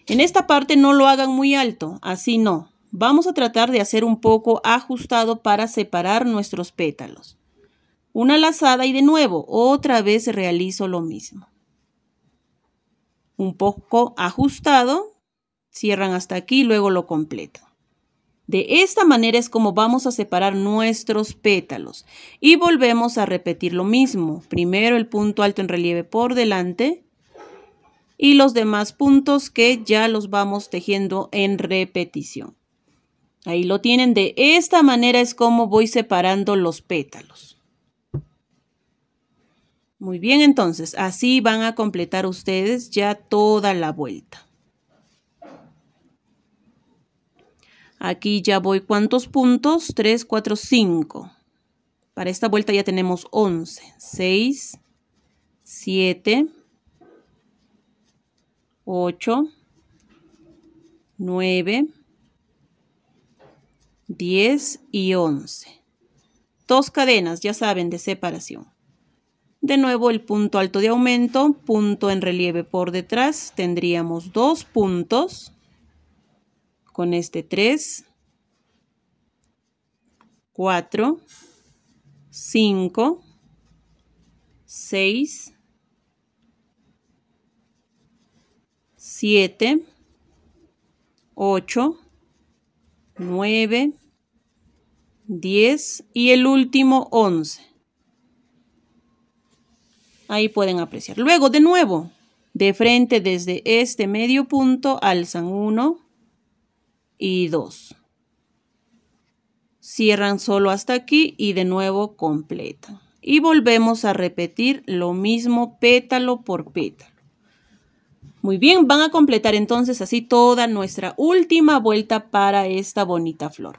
En esta parte no lo hagan muy alto, así no, Vamos a tratar de hacer un poco ajustado para separar nuestros pétalos. Una lazada y de nuevo, otra vez realizo lo mismo. Un poco ajustado, cierran hasta aquí y luego lo completo. De esta manera es como vamos a separar nuestros pétalos y volvemos a repetir lo mismo. Primero el punto alto en relieve por delante y los demás puntos que ya los vamos tejiendo en repetición. Ahí lo tienen. De esta manera es como voy separando los pétalos. Muy bien, entonces, así van a completar ustedes ya toda la vuelta. Aquí ya voy cuántos puntos? 3, 4, 5. Para esta vuelta ya tenemos 11. 6, 7, 8, 9, 10 y 11. Dos cadenas, ya saben, de separación. De nuevo el punto alto de aumento, punto en relieve por detrás, tendríamos dos puntos con este 3, 4, 5, 6, 7, 8, 9, 10 y el último 11. Ahí pueden apreciar. Luego, de nuevo, de frente desde este medio punto alzan 1 y 2. Cierran solo hasta aquí y de nuevo completan. Y volvemos a repetir lo mismo pétalo por pétalo. Muy bien, van a completar entonces así toda nuestra última vuelta para esta bonita flor.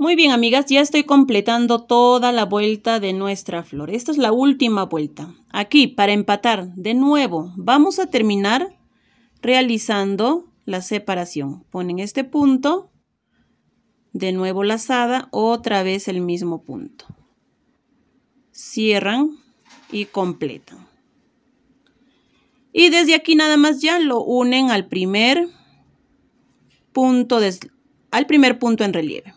Muy bien, amigas, ya estoy completando toda la vuelta de nuestra flor. Esta es la última vuelta. Aquí, para empatar, de nuevo, vamos a terminar realizando la separación. Ponen este punto, de nuevo lazada, otra vez el mismo punto. Cierran y completan. Y desde aquí nada más ya lo unen al primer punto, al primer punto en relieve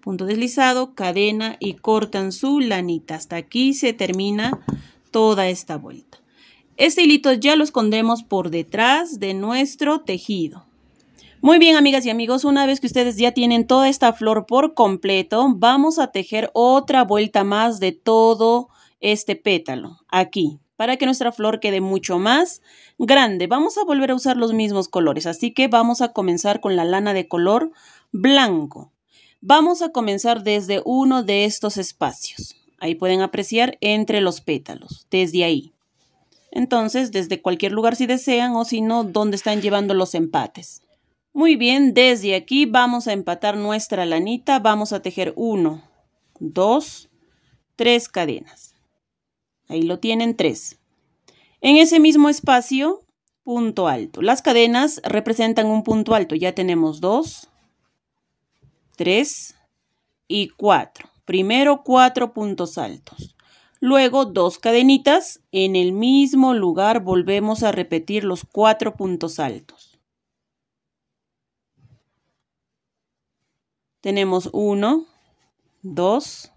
punto deslizado, cadena y cortan su lanita. Hasta aquí se termina toda esta vuelta. Este hilito ya lo escondemos por detrás de nuestro tejido. Muy bien, amigas y amigos, una vez que ustedes ya tienen toda esta flor por completo, vamos a tejer otra vuelta más de todo este pétalo, aquí, para que nuestra flor quede mucho más grande. Vamos a volver a usar los mismos colores, así que vamos a comenzar con la lana de color blanco. Vamos a comenzar desde uno de estos espacios. Ahí pueden apreciar entre los pétalos, desde ahí. Entonces, desde cualquier lugar si desean o si no, donde están llevando los empates. Muy bien, desde aquí vamos a empatar nuestra lanita, vamos a tejer 1, 2, tres cadenas. Ahí lo tienen, tres. En ese mismo espacio, punto alto. Las cadenas representan un punto alto, ya tenemos dos. 3 y 4. Primero 4 puntos altos. Luego 2 cadenitas. En el mismo lugar volvemos a repetir los 4 puntos altos. Tenemos 1, 2,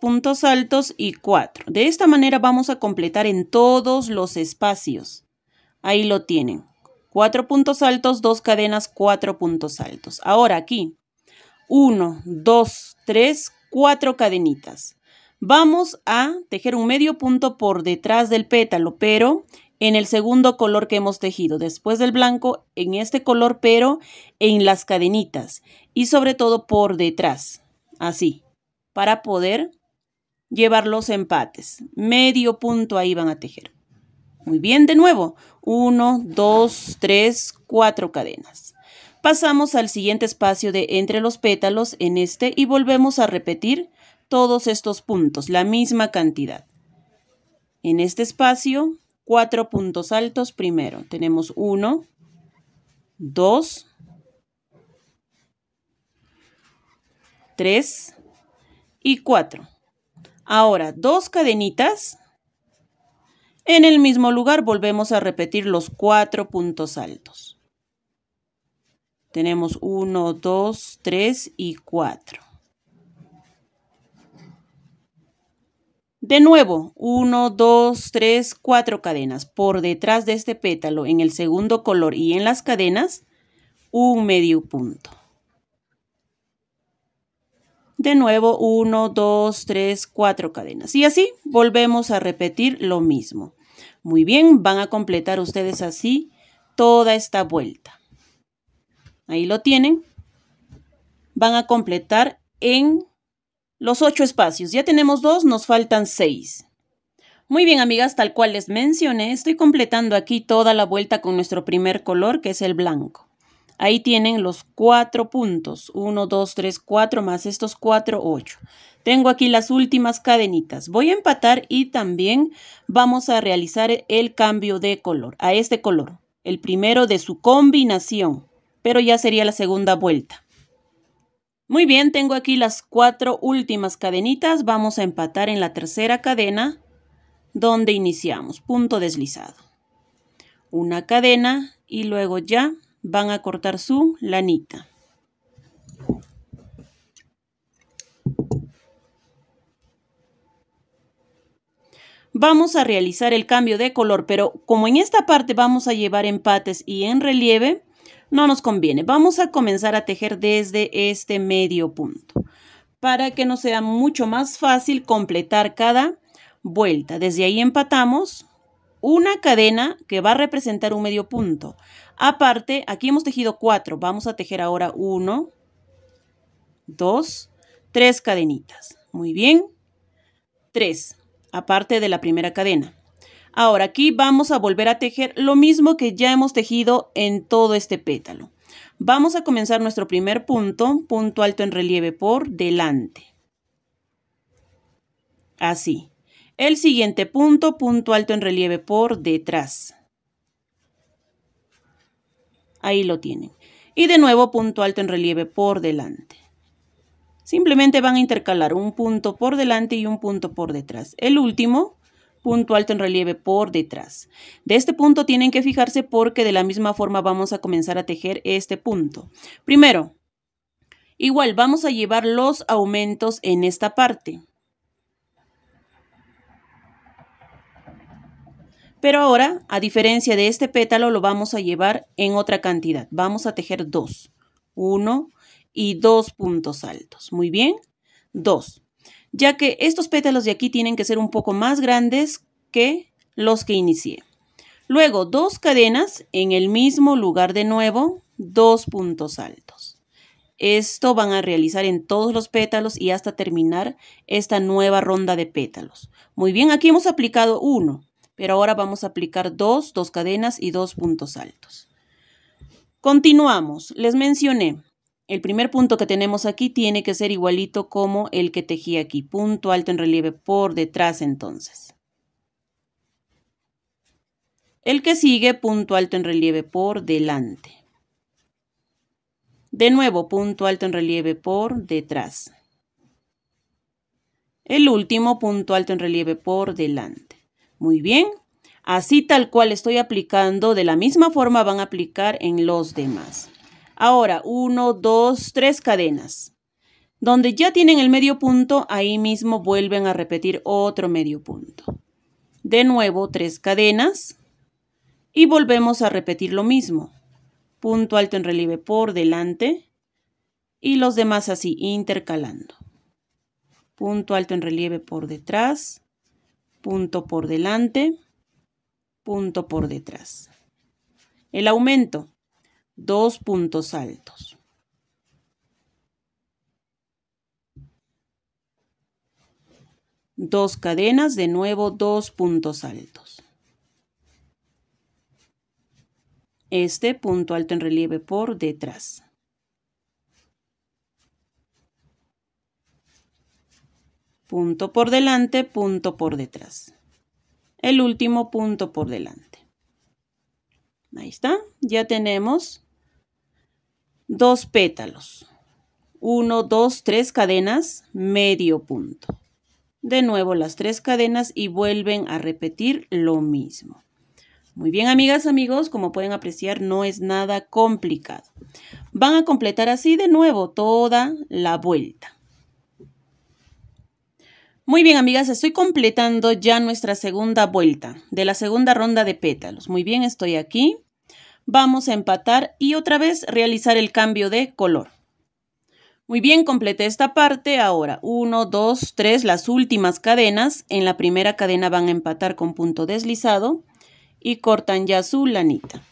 puntos altos y 4. De esta manera vamos a completar en todos los espacios. Ahí lo tienen. Cuatro puntos altos, dos cadenas, cuatro puntos altos. Ahora aquí, 1, 2, 3, cuatro cadenitas. Vamos a tejer un medio punto por detrás del pétalo, pero en el segundo color que hemos tejido, después del blanco, en este color, pero en las cadenitas y sobre todo por detrás, así para poder llevar los empates. Medio punto ahí van a tejer. Muy bien, de nuevo. 1, 2, 3, 4 cadenas. Pasamos al siguiente espacio de entre los pétalos en este y volvemos a repetir todos estos puntos, la misma cantidad. En este espacio, cuatro puntos altos primero. Tenemos 1, 2, 3, y 4. Ahora, dos cadenitas. En el mismo lugar volvemos a repetir los cuatro puntos altos. Tenemos 1, 2, 3 y 4. De nuevo, 1, 2, 3, 4 cadenas. Por detrás de este pétalo, en el segundo color y en las cadenas, un medio punto. De nuevo, 1, 2, 3, 4 cadenas. Y así volvemos a repetir lo mismo. Muy bien, van a completar ustedes así toda esta vuelta. Ahí lo tienen. Van a completar en los ocho espacios. Ya tenemos dos, nos faltan seis. Muy bien, amigas, tal cual les mencioné, estoy completando aquí toda la vuelta con nuestro primer color, que es el blanco. Ahí tienen los cuatro puntos, 1, 2, 3, cuatro, más estos cuatro, ocho. Tengo aquí las últimas cadenitas. Voy a empatar y también vamos a realizar el cambio de color, a este color, el primero de su combinación, pero ya sería la segunda vuelta. Muy bien, tengo aquí las cuatro últimas cadenitas. Vamos a empatar en la tercera cadena donde iniciamos, punto deslizado. Una cadena y luego ya van a cortar su lanita. Vamos a realizar el cambio de color, pero como en esta parte vamos a llevar empates y en relieve, no nos conviene. Vamos a comenzar a tejer desde este medio punto para que nos sea mucho más fácil completar cada vuelta. Desde ahí empatamos una cadena que va a representar un medio punto. Aparte, aquí hemos tejido 4, vamos a tejer ahora 1, 2, tres cadenitas. Muy bien, 3, aparte de la primera cadena. Ahora aquí vamos a volver a tejer lo mismo que ya hemos tejido en todo este pétalo. Vamos a comenzar nuestro primer punto, punto alto en relieve por delante. Así. El siguiente punto, punto alto en relieve por detrás. Ahí lo tienen. Y de nuevo punto alto en relieve por delante. Simplemente van a intercalar un punto por delante y un punto por detrás. El último, punto alto en relieve por detrás. De este punto tienen que fijarse porque de la misma forma vamos a comenzar a tejer este punto. Primero, igual vamos a llevar los aumentos en esta parte. Pero ahora, a diferencia de este pétalo, lo vamos a llevar en otra cantidad. Vamos a tejer dos. Uno y dos puntos altos. Muy bien. Dos. Ya que estos pétalos de aquí tienen que ser un poco más grandes que los que inicié. Luego, dos cadenas en el mismo lugar de nuevo. Dos puntos altos. Esto van a realizar en todos los pétalos y hasta terminar esta nueva ronda de pétalos. Muy bien, aquí hemos aplicado uno pero ahora vamos a aplicar dos, dos cadenas y dos puntos altos. Continuamos. Les mencioné, el primer punto que tenemos aquí tiene que ser igualito como el que tejí aquí. Punto alto en relieve por detrás entonces. El que sigue, punto alto en relieve por delante. De nuevo, punto alto en relieve por detrás. El último punto alto en relieve por delante. Muy bien. Así tal cual estoy aplicando, de la misma forma van a aplicar en los demás. Ahora, 1, dos, tres cadenas. Donde ya tienen el medio punto, ahí mismo vuelven a repetir otro medio punto. De nuevo, tres cadenas. Y volvemos a repetir lo mismo. Punto alto en relieve por delante. Y los demás así, intercalando. Punto alto en relieve por detrás punto por delante, punto por detrás. El aumento, dos puntos altos. Dos cadenas, de nuevo dos puntos altos. Este punto alto en relieve por detrás. punto por delante, punto por detrás. El último punto por delante. Ahí está. Ya tenemos dos pétalos. uno dos tres cadenas, medio punto. De nuevo las tres cadenas y vuelven a repetir lo mismo. Muy bien, amigas, amigos, como pueden apreciar, no es nada complicado. Van a completar así de nuevo toda la vuelta. Muy bien, amigas, estoy completando ya nuestra segunda vuelta de la segunda ronda de pétalos. Muy bien, estoy aquí. Vamos a empatar y otra vez realizar el cambio de color. Muy bien, completé esta parte. Ahora, 1, 2, 3, las últimas cadenas. En la primera cadena van a empatar con punto deslizado y cortan ya su lanita.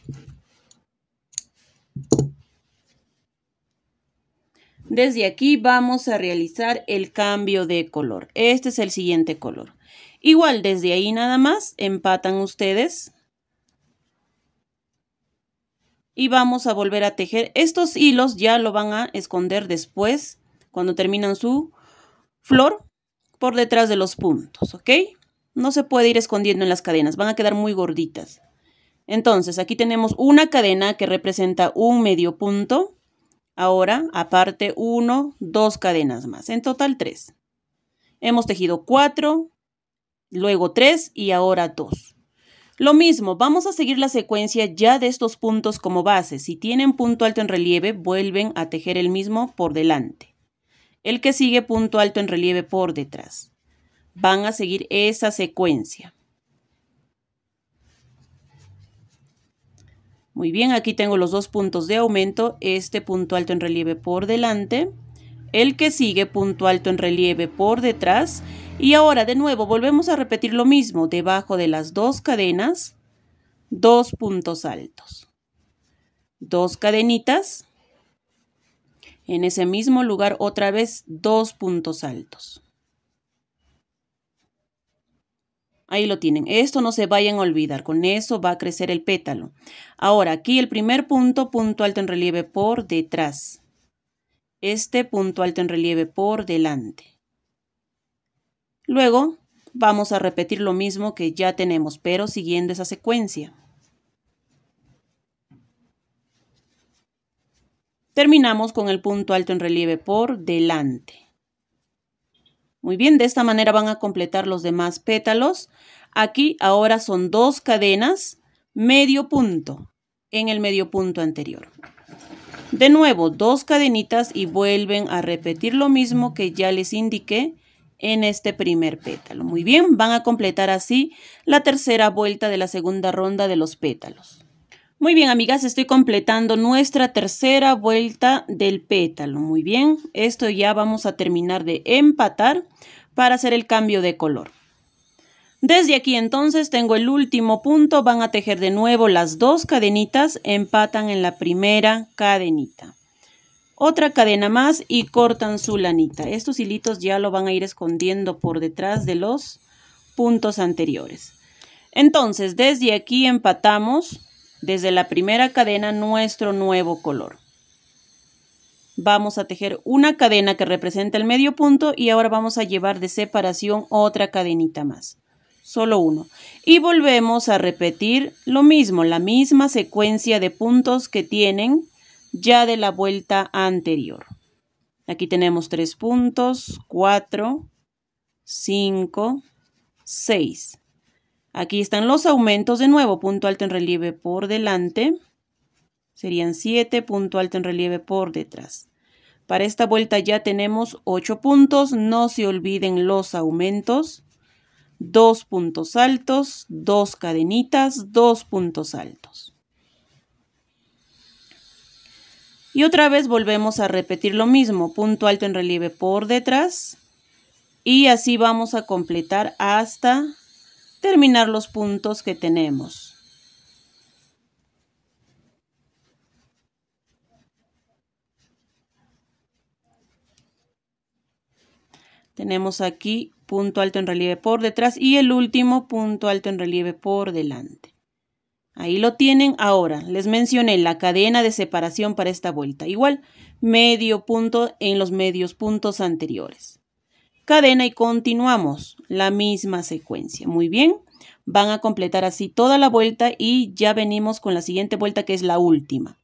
Desde aquí vamos a realizar el cambio de color. Este es el siguiente color. Igual desde ahí nada más empatan ustedes. Y vamos a volver a tejer. Estos hilos ya lo van a esconder después cuando terminan su flor por detrás de los puntos, ¿ok? No se puede ir escondiendo en las cadenas, van a quedar muy gorditas. Entonces, aquí tenemos una cadena que representa un medio punto. Ahora, aparte 1, 2 cadenas más. En total 3. Hemos tejido 4, luego 3 y ahora 2. Lo mismo, vamos a seguir la secuencia ya de estos puntos como base. Si tienen punto alto en relieve, vuelven a tejer el mismo por delante. El que sigue punto alto en relieve por detrás. Van a seguir esa secuencia. Muy bien, aquí tengo los dos puntos de aumento, este punto alto en relieve por delante, el que sigue punto alto en relieve por detrás y ahora de nuevo volvemos a repetir lo mismo, debajo de las dos cadenas, dos puntos altos, dos cadenitas, en ese mismo lugar otra vez dos puntos altos. Ahí lo tienen. Esto no se vayan a olvidar. Con eso va a crecer el pétalo. Ahora, aquí el primer punto, punto alto en relieve por detrás. Este punto alto en relieve por delante. Luego, vamos a repetir lo mismo que ya tenemos, pero siguiendo esa secuencia. Terminamos con el punto alto en relieve por delante. Muy bien, de esta manera van a completar los demás pétalos. Aquí ahora son dos cadenas, medio punto en el medio punto anterior. De nuevo, dos cadenitas y vuelven a repetir lo mismo que ya les indiqué en este primer pétalo. Muy bien, van a completar así la tercera vuelta de la segunda ronda de los pétalos. Muy bien, amigas, estoy completando nuestra tercera vuelta del pétalo. Muy bien, esto ya vamos a terminar de empatar para hacer el cambio de color. Desde aquí entonces tengo el último punto, van a tejer de nuevo las dos cadenitas, empatan en la primera cadenita. Otra cadena más y cortan su lanita. Estos hilitos ya lo van a ir escondiendo por detrás de los puntos anteriores. Entonces, desde aquí empatamos desde la primera cadena nuestro nuevo color. Vamos a tejer una cadena que representa el medio punto y ahora vamos a llevar de separación otra cadenita más. Solo uno. Y volvemos a repetir lo mismo, la misma secuencia de puntos que tienen ya de la vuelta anterior. Aquí tenemos tres puntos, cuatro, cinco, seis. Aquí están los aumentos de nuevo, punto alto en relieve por delante, serían 7, punto alto en relieve por detrás. Para esta vuelta ya tenemos 8 puntos, no se olviden los aumentos, 2 puntos altos, 2 cadenitas, 2 puntos altos. Y otra vez volvemos a repetir lo mismo, punto alto en relieve por detrás. Y así vamos a completar hasta terminar los puntos que tenemos. Tenemos aquí punto alto en relieve por detrás y el último punto alto en relieve por delante. Ahí lo tienen. Ahora, les mencioné la cadena de separación para esta vuelta. Igual, medio punto en los medios puntos anteriores cadena y continuamos la misma secuencia. Muy bien, van a completar así toda la vuelta y ya venimos con la siguiente vuelta que es la última.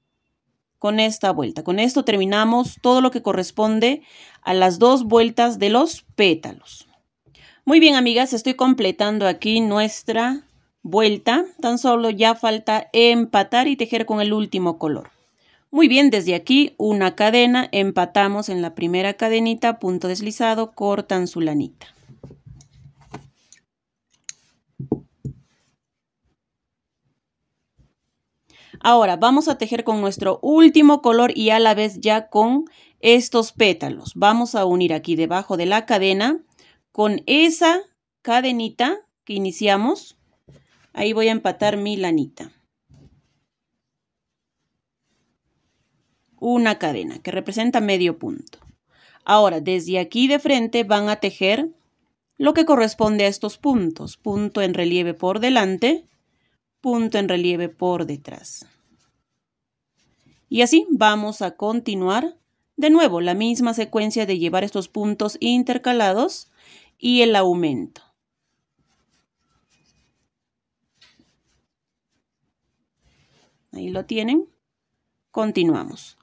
Con esta vuelta, con esto terminamos todo lo que corresponde a las dos vueltas de los pétalos. Muy bien, amigas, estoy completando aquí nuestra vuelta. Tan solo ya falta empatar y tejer con el último color. Muy bien, desde aquí una cadena, empatamos en la primera cadenita, punto deslizado, cortan su lanita. Ahora vamos a tejer con nuestro último color y a la vez ya con estos pétalos. Vamos a unir aquí debajo de la cadena con esa cadenita que iniciamos. Ahí voy a empatar mi lanita. una cadena que representa medio punto. Ahora, desde aquí de frente van a tejer lo que corresponde a estos puntos. Punto en relieve por delante, punto en relieve por detrás. Y así vamos a continuar de nuevo la misma secuencia de llevar estos puntos intercalados y el aumento. Ahí lo tienen. Continuamos.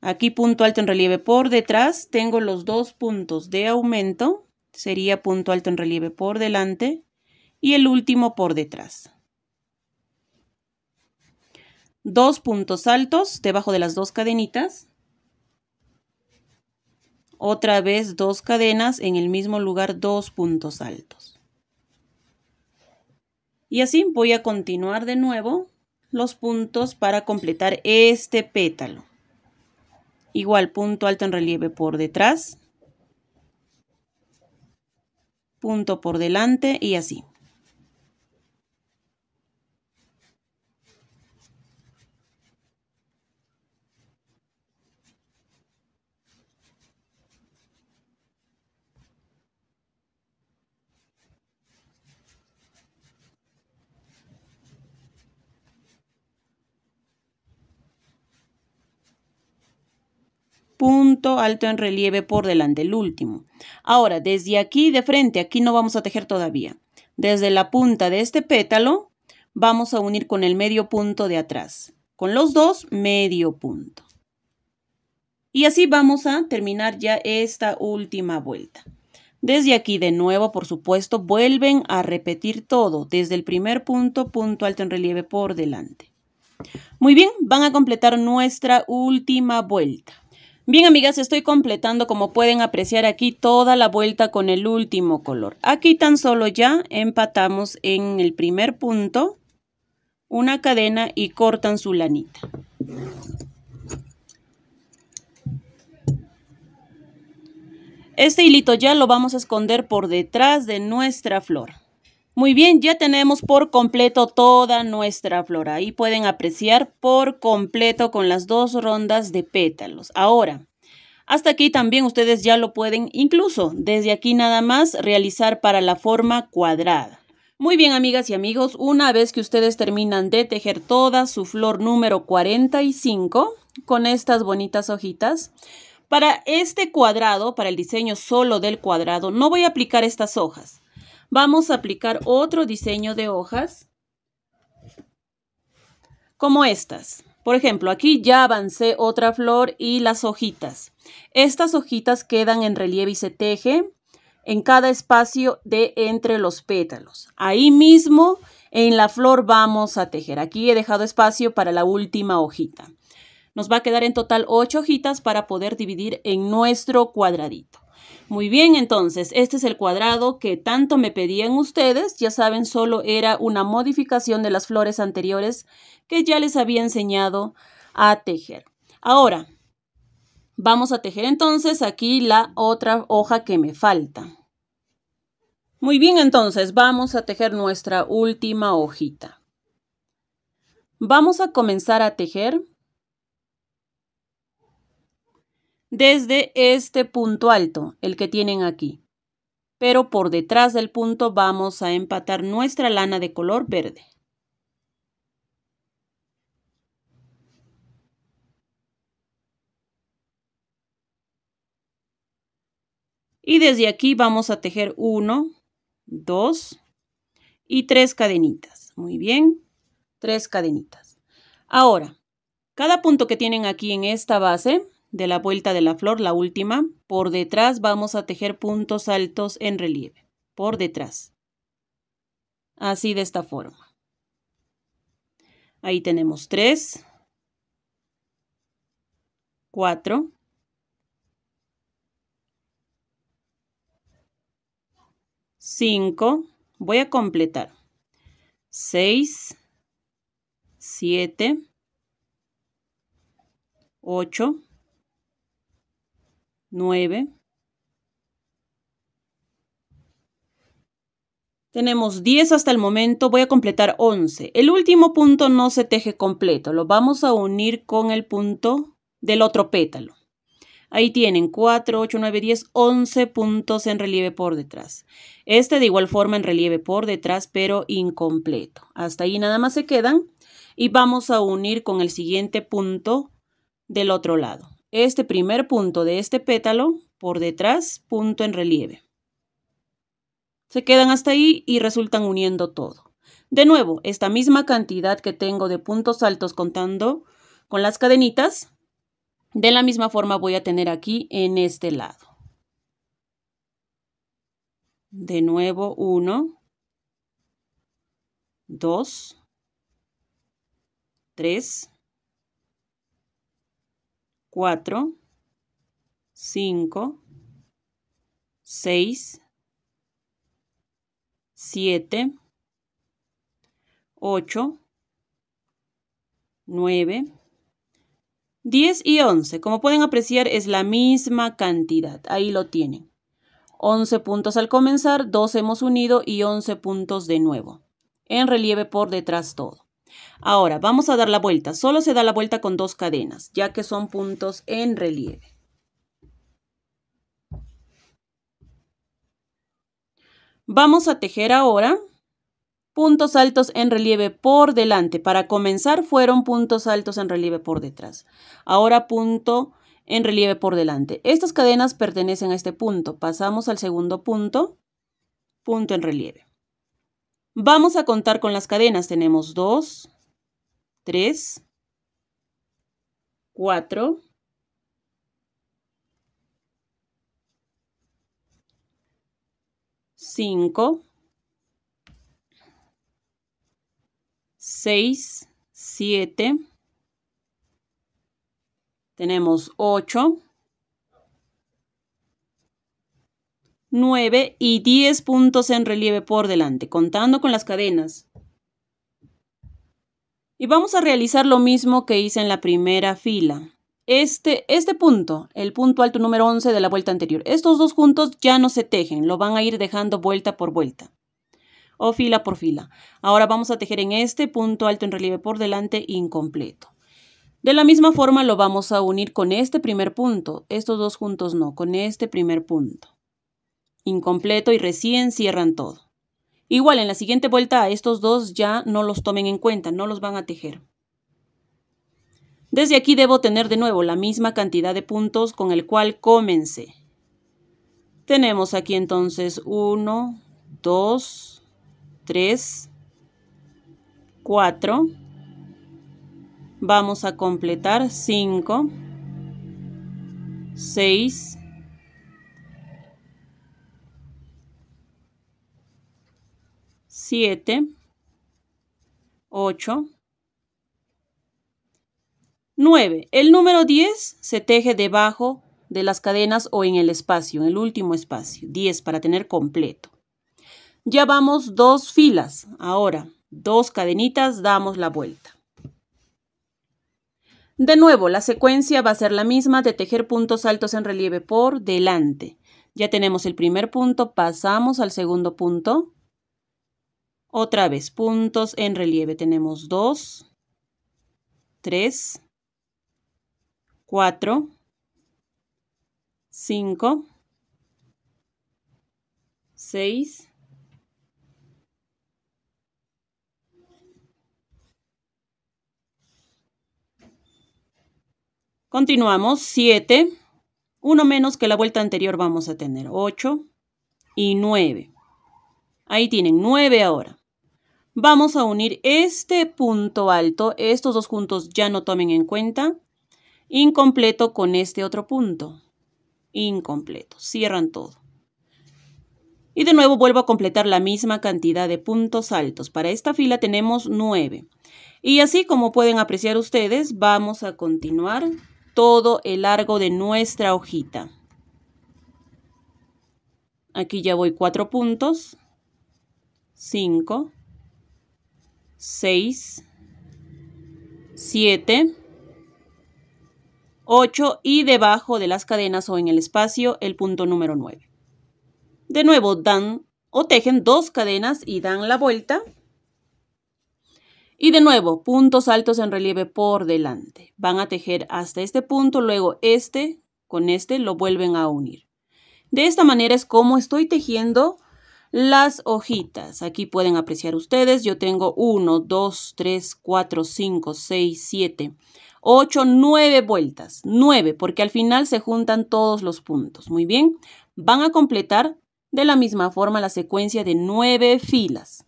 Aquí punto alto en relieve por detrás tengo los dos puntos de aumento, sería punto alto en relieve por delante y el último por detrás. Dos puntos altos debajo de las dos cadenitas. Otra vez dos cadenas en el mismo lugar, dos puntos altos. Y así voy a continuar de nuevo los puntos para completar este pétalo. Igual, punto alto en relieve por detrás, punto por delante y así. punto alto en relieve por delante el último. Ahora, desde aquí de frente, aquí no vamos a tejer todavía. Desde la punta de este pétalo vamos a unir con el medio punto de atrás. Con los dos, medio punto. Y así vamos a terminar ya esta última vuelta. Desde aquí de nuevo, por supuesto, vuelven a repetir todo, desde el primer punto, punto alto en relieve por delante. Muy bien, van a completar nuestra última vuelta. Bien, amigas, estoy completando, como pueden apreciar aquí, toda la vuelta con el último color. Aquí tan solo ya empatamos en el primer punto una cadena y cortan su lanita. Este hilito ya lo vamos a esconder por detrás de nuestra flor. Muy bien, ya tenemos por completo toda nuestra flora. Ahí pueden apreciar por completo con las dos rondas de pétalos. Ahora, hasta aquí también ustedes ya lo pueden, incluso desde aquí nada más, realizar para la forma cuadrada. Muy bien, amigas y amigos, una vez que ustedes terminan de tejer toda su flor número 45 con estas bonitas hojitas, para este cuadrado, para el diseño solo del cuadrado, no voy a aplicar estas hojas. Vamos a aplicar otro diseño de hojas como estas. Por ejemplo, aquí ya avancé otra flor y las hojitas. Estas hojitas quedan en relieve y se teje en cada espacio de entre los pétalos. Ahí mismo en la flor vamos a tejer. Aquí he dejado espacio para la última hojita. Nos va a quedar en total ocho hojitas para poder dividir en nuestro cuadradito. Muy bien, entonces, este es el cuadrado que tanto me pedían ustedes. Ya saben, solo era una modificación de las flores anteriores que ya les había enseñado a tejer. Ahora, vamos a tejer entonces aquí la otra hoja que me falta. Muy bien, entonces vamos a tejer nuestra última hojita. Vamos a comenzar a tejer desde este punto alto, el que tienen aquí. Pero por detrás del punto vamos a empatar nuestra lana de color verde. Y desde aquí vamos a tejer 1, 2 y 3 cadenitas. Muy bien, 3 cadenitas. Ahora, cada punto que tienen aquí en esta base de la vuelta de la flor, la última, por detrás vamos a tejer puntos altos en relieve, por detrás. Así de esta forma. Ahí tenemos 3, 4, 5, voy a completar, 6, 7, 8, 9. Tenemos 10 hasta el momento, voy a completar 11. El último punto no se teje completo, lo vamos a unir con el punto del otro pétalo. Ahí tienen 4, 8, 9, 10, 11 puntos en relieve por detrás. Este de igual forma en relieve por detrás, pero incompleto. Hasta ahí nada más se quedan y vamos a unir con el siguiente punto del otro lado este primer punto de este pétalo por detrás, punto en relieve. Se quedan hasta ahí y resultan uniendo todo. De nuevo, esta misma cantidad que tengo de puntos altos contando con las cadenitas, de la misma forma voy a tener aquí en este lado. De nuevo, uno... Dos... Tres... 4, 5, 6, 7, 8, 9, 10 y 11. Como pueden apreciar es la misma cantidad. Ahí lo tienen. 11 puntos al comenzar, 2 hemos unido y 11 puntos de nuevo. En relieve por detrás todo. Ahora, vamos a dar la vuelta. Solo se da la vuelta con dos cadenas, ya que son puntos en relieve. Vamos a tejer ahora puntos altos en relieve por delante. Para comenzar fueron puntos altos en relieve por detrás. Ahora punto en relieve por delante. Estas cadenas pertenecen a este punto. Pasamos al segundo punto, punto en relieve. Vamos a contar con las cadenas. Tenemos 2, 3, 4, 5, 6, 7, tenemos 8, 9 y 10 puntos en relieve por delante, contando con las cadenas. Y vamos a realizar lo mismo que hice en la primera fila. Este, este punto, el punto alto número 11 de la vuelta anterior, estos dos juntos ya no se tejen, lo van a ir dejando vuelta por vuelta o fila por fila. Ahora vamos a tejer en este punto alto en relieve por delante incompleto. De la misma forma lo vamos a unir con este primer punto, estos dos juntos no, con este primer punto incompleto y recién cierran todo. Igual en la siguiente vuelta a estos dos ya no los tomen en cuenta, no los van a tejer. Desde aquí debo tener de nuevo la misma cantidad de puntos con el cual comencé. Tenemos aquí entonces 1, 2, 3, 4. Vamos a completar 5, 6, 7, 8, 9. El número 10 se teje debajo de las cadenas o en el espacio, en el último espacio, 10 para tener completo. Ya vamos dos filas. Ahora, dos cadenitas, damos la vuelta. De nuevo, la secuencia va a ser la misma de tejer puntos altos en relieve por delante. Ya tenemos el primer punto, pasamos al segundo punto, otra vez, puntos en relieve. Tenemos 2, 3, 4, 5, 6, Continuamos, 7, uno menos que la vuelta anterior vamos a tener, 8 y 9. Ahí tienen, 9 ahora. Vamos a unir este punto alto, estos dos juntos ya no tomen en cuenta, incompleto con este otro punto. Incompleto, cierran todo. Y de nuevo vuelvo a completar la misma cantidad de puntos altos. Para esta fila tenemos nueve. Y así como pueden apreciar ustedes, vamos a continuar todo el largo de nuestra hojita. Aquí ya voy cuatro puntos, 5, 6, 7, 8 y debajo de las cadenas o en el espacio el punto número 9. De nuevo dan o tejen dos cadenas y dan la vuelta. Y de nuevo, puntos altos en relieve por delante. Van a tejer hasta este punto, luego este con este lo vuelven a unir. De esta manera es como estoy tejiendo las hojitas. Aquí pueden apreciar ustedes, yo tengo 1, 2, 3, 4, 5, 6, 7, 8, 9 vueltas. 9, porque al final se juntan todos los puntos. Muy bien, van a completar de la misma forma la secuencia de 9 filas.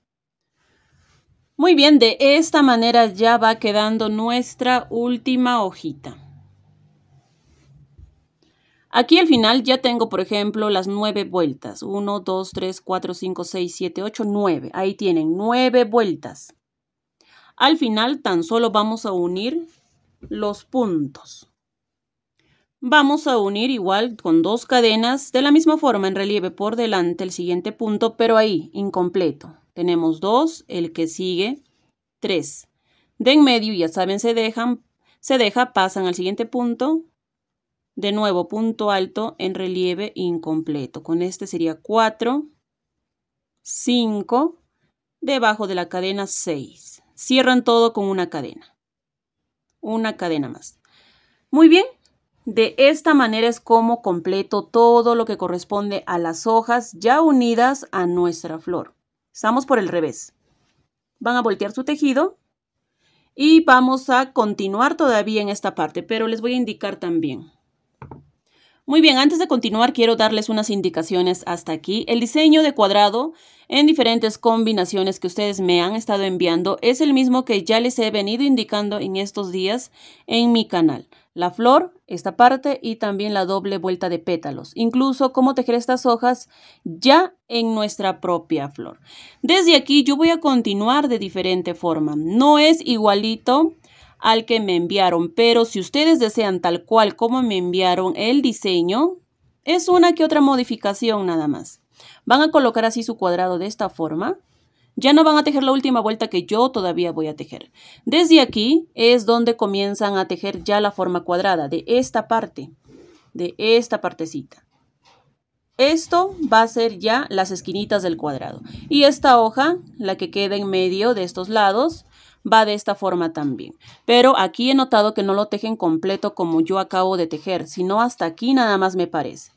Muy bien, de esta manera ya va quedando nuestra última hojita. Aquí al final ya tengo, por ejemplo, las nueve vueltas. 1, 2, 3, 4, 5, 6, 7, 8, 9. Ahí tienen nueve vueltas. Al final tan solo vamos a unir los puntos. Vamos a unir igual con dos cadenas de la misma forma en relieve por delante el siguiente punto, pero ahí, incompleto. Tenemos dos, el que sigue, tres. De en medio, ya saben, se dejan, se deja, pasan al siguiente punto, de nuevo, punto alto en relieve incompleto. Con este sería 4, 5, debajo de la cadena 6. Cierran todo con una cadena. Una cadena más. Muy bien, de esta manera es como completo todo lo que corresponde a las hojas ya unidas a nuestra flor. Estamos por el revés. Van a voltear su tejido y vamos a continuar todavía en esta parte, pero les voy a indicar también. Muy bien, antes de continuar quiero darles unas indicaciones hasta aquí. El diseño de cuadrado en diferentes combinaciones que ustedes me han estado enviando es el mismo que ya les he venido indicando en estos días en mi canal. La flor, esta parte y también la doble vuelta de pétalos. Incluso cómo tejer estas hojas ya en nuestra propia flor. Desde aquí yo voy a continuar de diferente forma. No es igualito al que me enviaron, pero si ustedes desean tal cual como me enviaron el diseño, es una que otra modificación nada más. Van a colocar así su cuadrado de esta forma. Ya no van a tejer la última vuelta que yo todavía voy a tejer. Desde aquí es donde comienzan a tejer ya la forma cuadrada, de esta parte, de esta partecita. Esto va a ser ya las esquinitas del cuadrado. Y esta hoja, la que queda en medio de estos lados, va de esta forma también. Pero aquí he notado que no lo tejen completo como yo acabo de tejer, sino hasta aquí nada más me parece.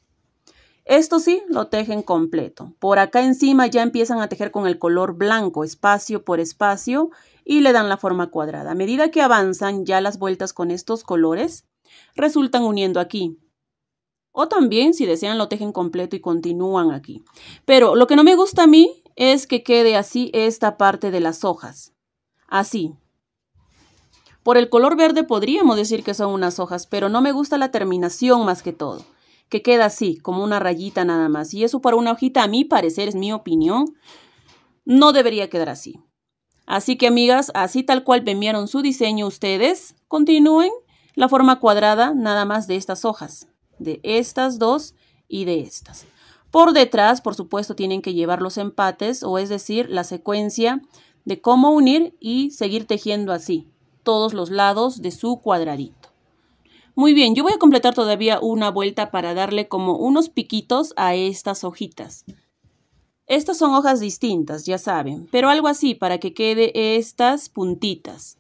Esto sí, lo tejen completo. Por acá encima ya empiezan a tejer con el color blanco, espacio por espacio, y le dan la forma cuadrada. A medida que avanzan ya las vueltas con estos colores, resultan uniendo aquí. O también, si desean, lo tejen completo y continúan aquí. Pero lo que no me gusta a mí es que quede así esta parte de las hojas. Así. Por el color verde podríamos decir que son unas hojas, pero no me gusta la terminación más que todo, que queda así, como una rayita nada más. Y eso para una hojita, a mi parecer, es mi opinión, no debería quedar así. Así que amigas, así tal cual me enviaron su diseño ustedes, continúen la forma cuadrada nada más de estas hojas, de estas dos y de estas. Por detrás, por supuesto, tienen que llevar los empates, o es decir, la secuencia de cómo unir y seguir tejiendo así todos los lados de su cuadradito. Muy bien, yo voy a completar todavía una vuelta para darle como unos piquitos a estas hojitas. Estas son hojas distintas, ya saben, pero algo así para que quede estas puntitas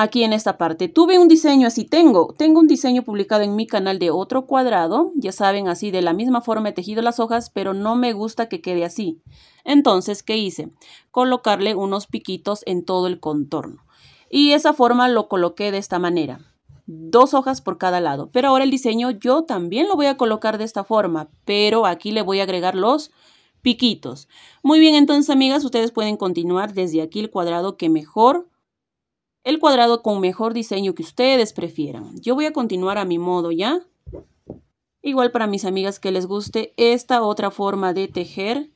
aquí en esta parte. Tuve un diseño así, tengo, tengo un diseño publicado en mi canal de otro cuadrado, ya saben, así de la misma forma he tejido las hojas, pero no me gusta que quede así. Entonces, ¿qué hice? Colocarle unos piquitos en todo el contorno. Y esa forma lo coloqué de esta manera. Dos hojas por cada lado. Pero ahora el diseño yo también lo voy a colocar de esta forma, pero aquí le voy a agregar los piquitos. Muy bien, entonces amigas, ustedes pueden continuar desde aquí el cuadrado que mejor el cuadrado con mejor diseño que ustedes prefieran. Yo voy a continuar a mi modo, ¿ya? Igual para mis amigas que les guste esta otra forma de tejer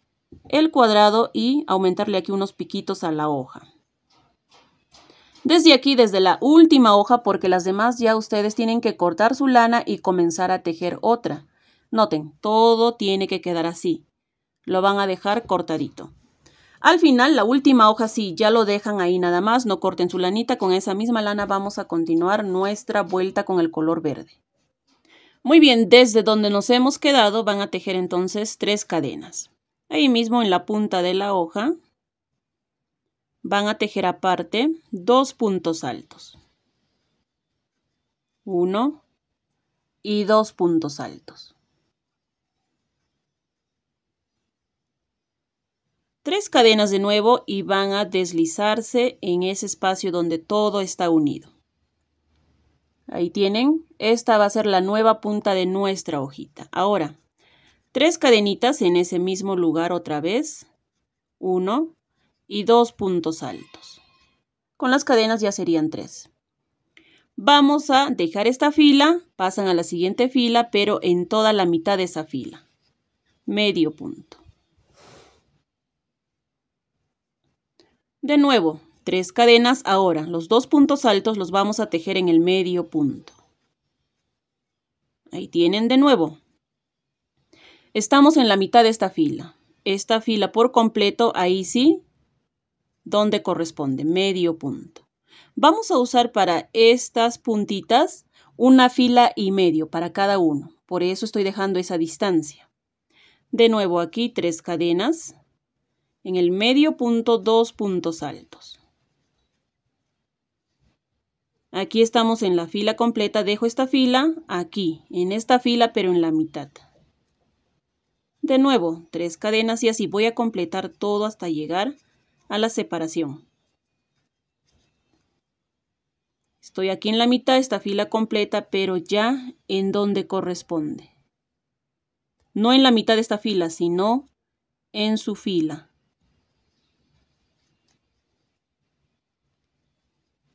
el cuadrado y aumentarle aquí unos piquitos a la hoja. Desde aquí, desde la última hoja, porque las demás ya ustedes tienen que cortar su lana y comenzar a tejer otra. Noten, todo tiene que quedar así. Lo van a dejar cortadito. Al final, la última hoja sí, ya lo dejan ahí nada más, no corten su lanita, con esa misma lana vamos a continuar nuestra vuelta con el color verde. Muy bien, desde donde nos hemos quedado van a tejer entonces tres cadenas. Ahí mismo en la punta de la hoja van a tejer aparte dos puntos altos. Uno y dos puntos altos. tres cadenas de nuevo y van a deslizarse en ese espacio donde todo está unido. Ahí tienen, esta va a ser la nueva punta de nuestra hojita. Ahora, tres cadenitas en ese mismo lugar otra vez, uno y dos puntos altos. Con las cadenas ya serían tres. Vamos a dejar esta fila, pasan a la siguiente fila, pero en toda la mitad de esa fila. Medio punto. De nuevo, tres cadenas ahora. Los dos puntos altos los vamos a tejer en el medio punto. Ahí tienen de nuevo. Estamos en la mitad de esta fila. Esta fila por completo, ahí sí, donde corresponde, medio punto. Vamos a usar para estas puntitas una fila y medio para cada uno. Por eso estoy dejando esa distancia. De nuevo aquí tres cadenas en el medio punto dos puntos altos. Aquí estamos en la fila completa, dejo esta fila aquí, en esta fila pero en la mitad. De nuevo, tres cadenas y así voy a completar todo hasta llegar a la separación. Estoy aquí en la mitad de esta fila completa, pero ya en donde corresponde. No en la mitad de esta fila, sino en su fila.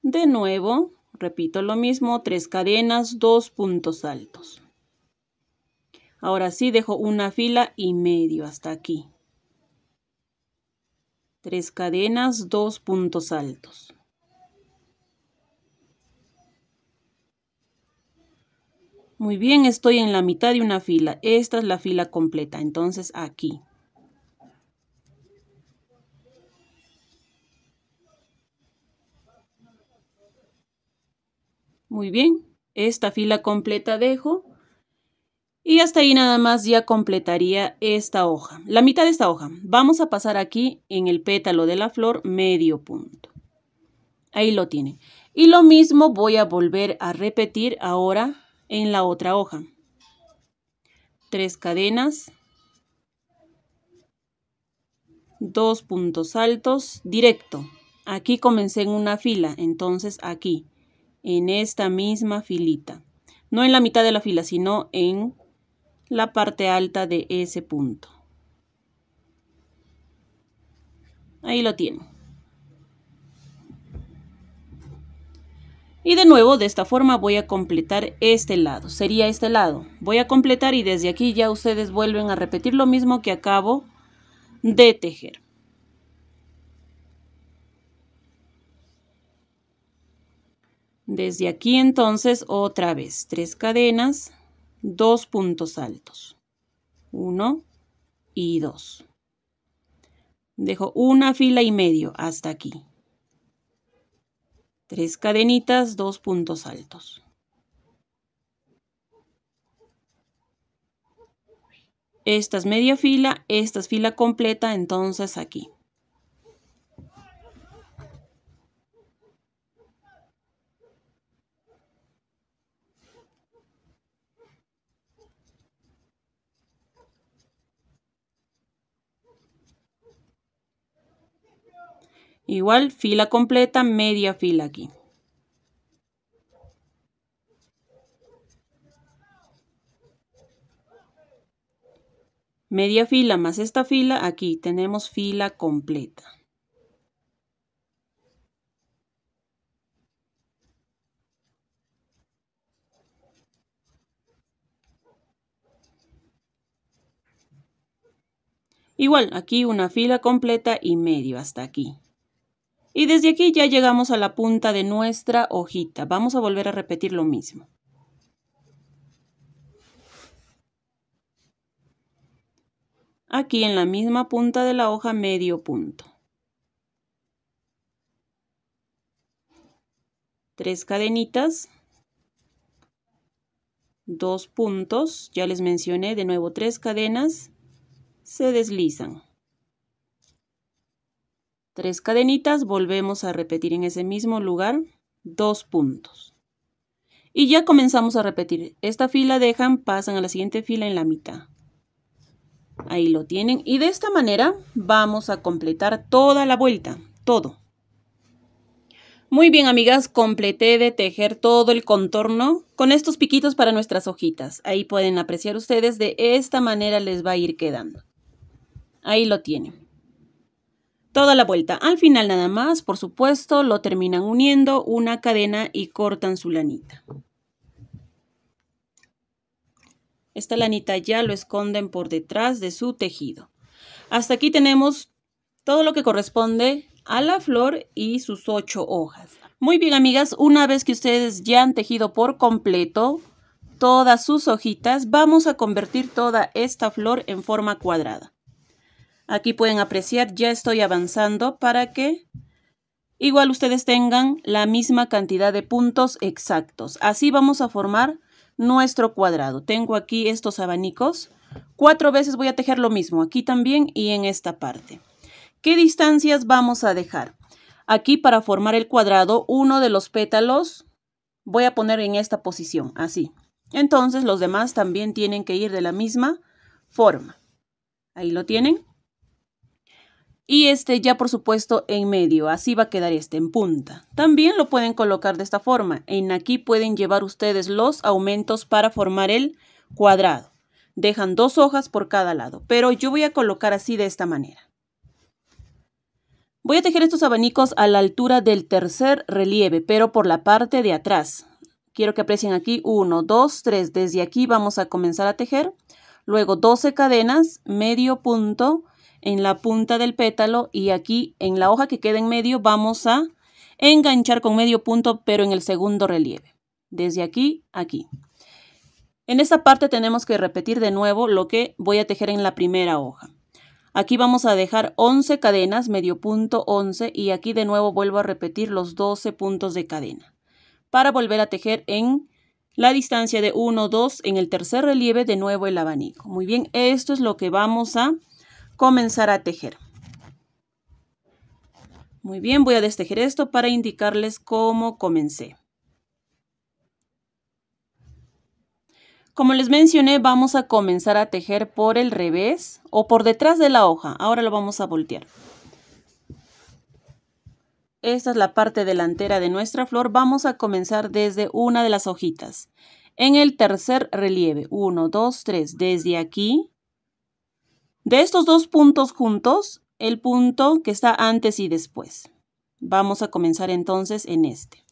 De nuevo, repito lo mismo, tres cadenas, dos puntos altos. Ahora sí dejo una fila y medio hasta aquí. Tres cadenas, dos puntos altos. Muy bien, estoy en la mitad de una fila. Esta es la fila completa. Entonces aquí Muy bien, esta fila completa dejo. Y hasta ahí nada más ya completaría esta hoja, la mitad de esta hoja. Vamos a pasar aquí en el pétalo de la flor medio punto. Ahí lo tiene. Y lo mismo voy a volver a repetir ahora en la otra hoja. Tres cadenas. Dos puntos altos, directo. Aquí comencé en una fila, entonces aquí en esta misma filita. No en la mitad de la fila, sino en la parte alta de ese punto. Ahí lo tienen. Y de nuevo, de esta forma voy a completar este lado. Sería este lado. Voy a completar y desde aquí ya ustedes vuelven a repetir lo mismo que acabo de tejer. Desde aquí entonces otra vez tres cadenas, dos puntos altos. uno y dos Dejo una fila y medio hasta aquí. Tres cadenitas, dos puntos altos. Esta es media fila, esta es fila completa, entonces aquí. Igual fila completa, media fila aquí. Media fila más esta fila, aquí tenemos fila completa. Igual, aquí una fila completa y medio hasta aquí. Y desde aquí ya llegamos a la punta de nuestra hojita. Vamos a volver a repetir lo mismo. Aquí en la misma punta de la hoja medio punto. Tres cadenitas. Dos puntos, ya les mencioné, de nuevo tres cadenas, se deslizan tres cadenitas, volvemos a repetir en ese mismo lugar, dos puntos. Y ya comenzamos a repetir. Esta fila dejan, pasan a la siguiente fila en la mitad. Ahí lo tienen. Y de esta manera vamos a completar toda la vuelta, todo. Muy bien, amigas, completé de tejer todo el contorno con estos piquitos para nuestras hojitas. Ahí pueden apreciar ustedes, de esta manera les va a ir quedando. Ahí lo tienen toda la vuelta. Al final nada más, por supuesto, lo terminan uniendo una cadena y cortan su lanita. Esta lanita ya lo esconden por detrás de su tejido. Hasta aquí tenemos todo lo que corresponde a la flor y sus ocho hojas. Muy bien, amigas, una vez que ustedes ya han tejido por completo todas sus hojitas, vamos a convertir toda esta flor en forma cuadrada. Aquí pueden apreciar, ya estoy avanzando para que igual ustedes tengan la misma cantidad de puntos exactos. Así vamos a formar nuestro cuadrado. Tengo aquí estos abanicos. Cuatro veces voy a tejer lo mismo, aquí también y en esta parte. ¿Qué distancias vamos a dejar? Aquí para formar el cuadrado, uno de los pétalos voy a poner en esta posición, así. Entonces los demás también tienen que ir de la misma forma. Ahí lo tienen y este ya por supuesto en medio, así va a quedar este en punta. También lo pueden colocar de esta forma, en aquí pueden llevar ustedes los aumentos para formar el cuadrado. Dejan dos hojas por cada lado, pero yo voy a colocar así de esta manera. Voy a tejer estos abanicos a la altura del tercer relieve, pero por la parte de atrás. Quiero que aprecien aquí 1, 2, 3. Desde aquí vamos a comenzar a tejer. Luego 12 cadenas, medio punto, en la punta del pétalo y aquí en la hoja que queda en medio vamos a enganchar con medio punto pero en el segundo relieve. Desde aquí, aquí. En esta parte tenemos que repetir de nuevo lo que voy a tejer en la primera hoja. Aquí vamos a dejar 11 cadenas, medio punto 11 y aquí de nuevo vuelvo a repetir los 12 puntos de cadena para volver a tejer en la distancia de 1, 2 en el tercer relieve de nuevo el abanico. Muy bien, esto es lo que vamos a comenzar a tejer. Muy bien, voy a destejer esto para indicarles cómo comencé. Como les mencioné, vamos a comenzar a tejer por el revés o por detrás de la hoja. Ahora lo vamos a voltear. Esta es la parte delantera de nuestra flor. Vamos a comenzar desde una de las hojitas. En el tercer relieve, 1, 2, 3, desde aquí de estos dos puntos juntos, el punto que está antes y después. Vamos a comenzar entonces en este.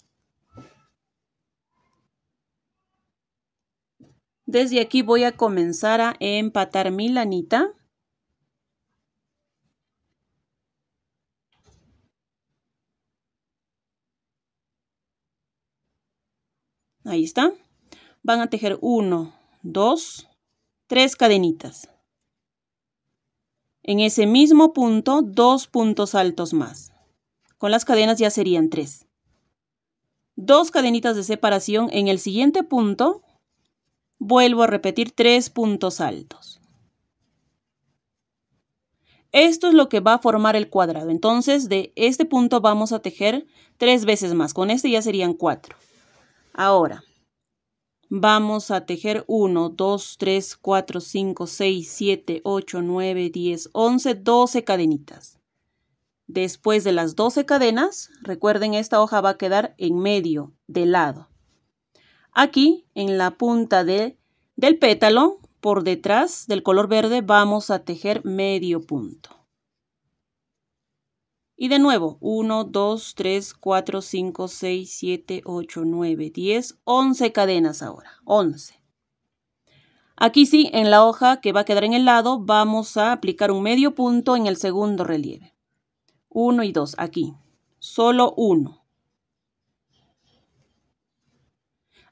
Desde aquí voy a comenzar a empatar mi lanita. Ahí está. Van a tejer 1, 2, tres cadenitas en ese mismo punto dos puntos altos más. Con las cadenas ya serían tres. Dos cadenitas de separación en el siguiente punto. Vuelvo a repetir tres puntos altos. Esto es lo que va a formar el cuadrado. Entonces, de este punto vamos a tejer tres veces más. Con este ya serían cuatro. Ahora, Vamos a tejer 1, 2, 3, 4, 5, 6, 7, 8, 9, 10, 11, 12 cadenitas. Después de las 12 cadenas, recuerden esta hoja va a quedar en medio, de lado. Aquí, en la punta de, del pétalo, por detrás del color verde, vamos a tejer medio punto. Y de nuevo, 1, 2, 3, 4, 5, 6, 7, 8, 9, 10, 11 cadenas ahora, 11. Aquí sí, en la hoja que va a quedar en el lado, vamos a aplicar un medio punto en el segundo relieve. 1 y 2, aquí, solo 1.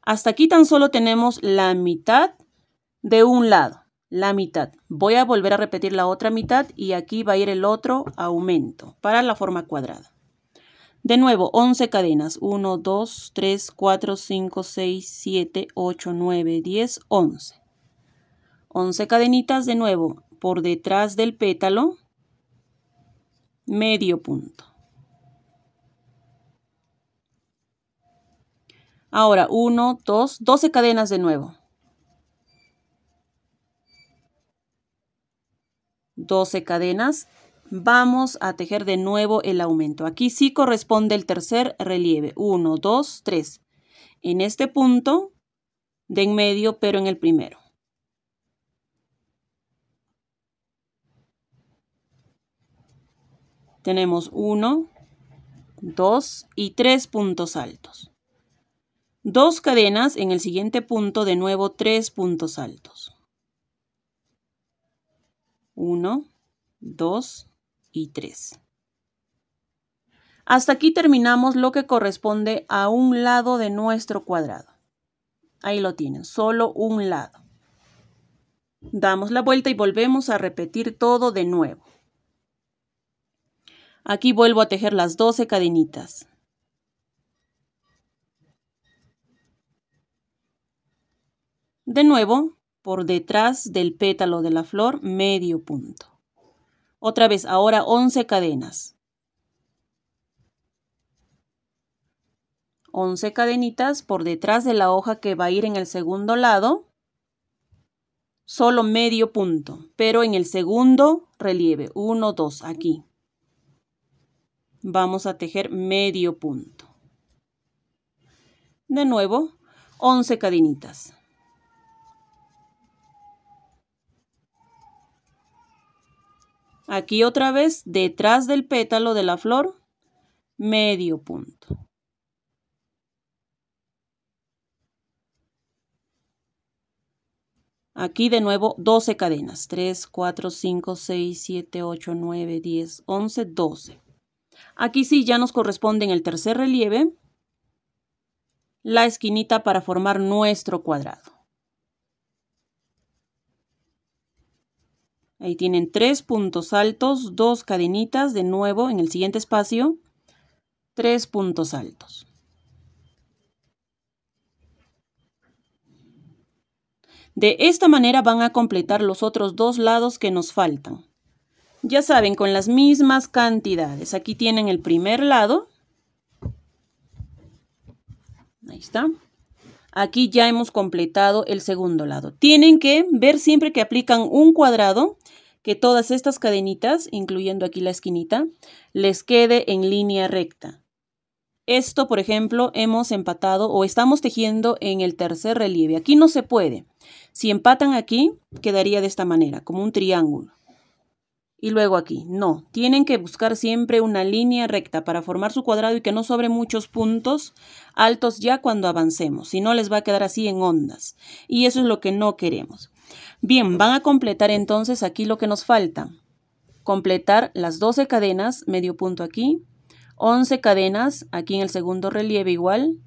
Hasta aquí tan solo tenemos la mitad de un lado la mitad. Voy a volver a repetir la otra mitad y aquí va a ir el otro aumento para la forma cuadrada. De nuevo, 11 cadenas. 1, 2, 3, 4, 5, 6, 7, 8, 9, 10, 11. 11 cadenitas de nuevo por detrás del pétalo. Medio punto. Ahora, 1, 2, 12 cadenas de nuevo. 12 cadenas, vamos a tejer de nuevo el aumento. Aquí sí corresponde el tercer relieve, 1, 2, 3. En este punto de en medio, pero en el primero. Tenemos 1, 2 y 3 puntos altos. Dos cadenas en el siguiente punto, de nuevo 3 puntos altos. 1, 2 y 3. Hasta aquí terminamos lo que corresponde a un lado de nuestro cuadrado. Ahí lo tienen, solo un lado. Damos la vuelta y volvemos a repetir todo de nuevo. Aquí vuelvo a tejer las 12 cadenitas. De nuevo, por detrás del pétalo de la flor, medio punto. Otra vez, ahora 11 cadenas. 11 cadenitas por detrás de la hoja que va a ir en el segundo lado, solo medio punto, pero en el segundo relieve, 1, 2, aquí. Vamos a tejer medio punto. De nuevo, 11 cadenitas. Aquí otra vez, detrás del pétalo de la flor, medio punto. Aquí de nuevo 12 cadenas. 3, 4, 5, 6, 7, 8, 9, 10, 11, 12. Aquí sí ya nos corresponde en el tercer relieve la esquinita para formar nuestro cuadrado. Ahí tienen tres puntos altos, dos cadenitas, de nuevo en el siguiente espacio, tres puntos altos. De esta manera van a completar los otros dos lados que nos faltan. Ya saben, con las mismas cantidades. Aquí tienen el primer lado. Ahí está. Aquí ya hemos completado el segundo lado. Tienen que ver siempre que aplican un cuadrado, que todas estas cadenitas, incluyendo aquí la esquinita, les quede en línea recta. Esto, por ejemplo, hemos empatado o estamos tejiendo en el tercer relieve. Aquí no se puede. Si empatan aquí, quedaría de esta manera, como un triángulo y luego aquí. No, tienen que buscar siempre una línea recta para formar su cuadrado y que no sobre muchos puntos altos ya cuando avancemos, si no les va a quedar así en ondas. Y eso es lo que no queremos. Bien, van a completar entonces aquí lo que nos falta. Completar las 12 cadenas, medio punto aquí, 11 cadenas, aquí en el segundo relieve igual,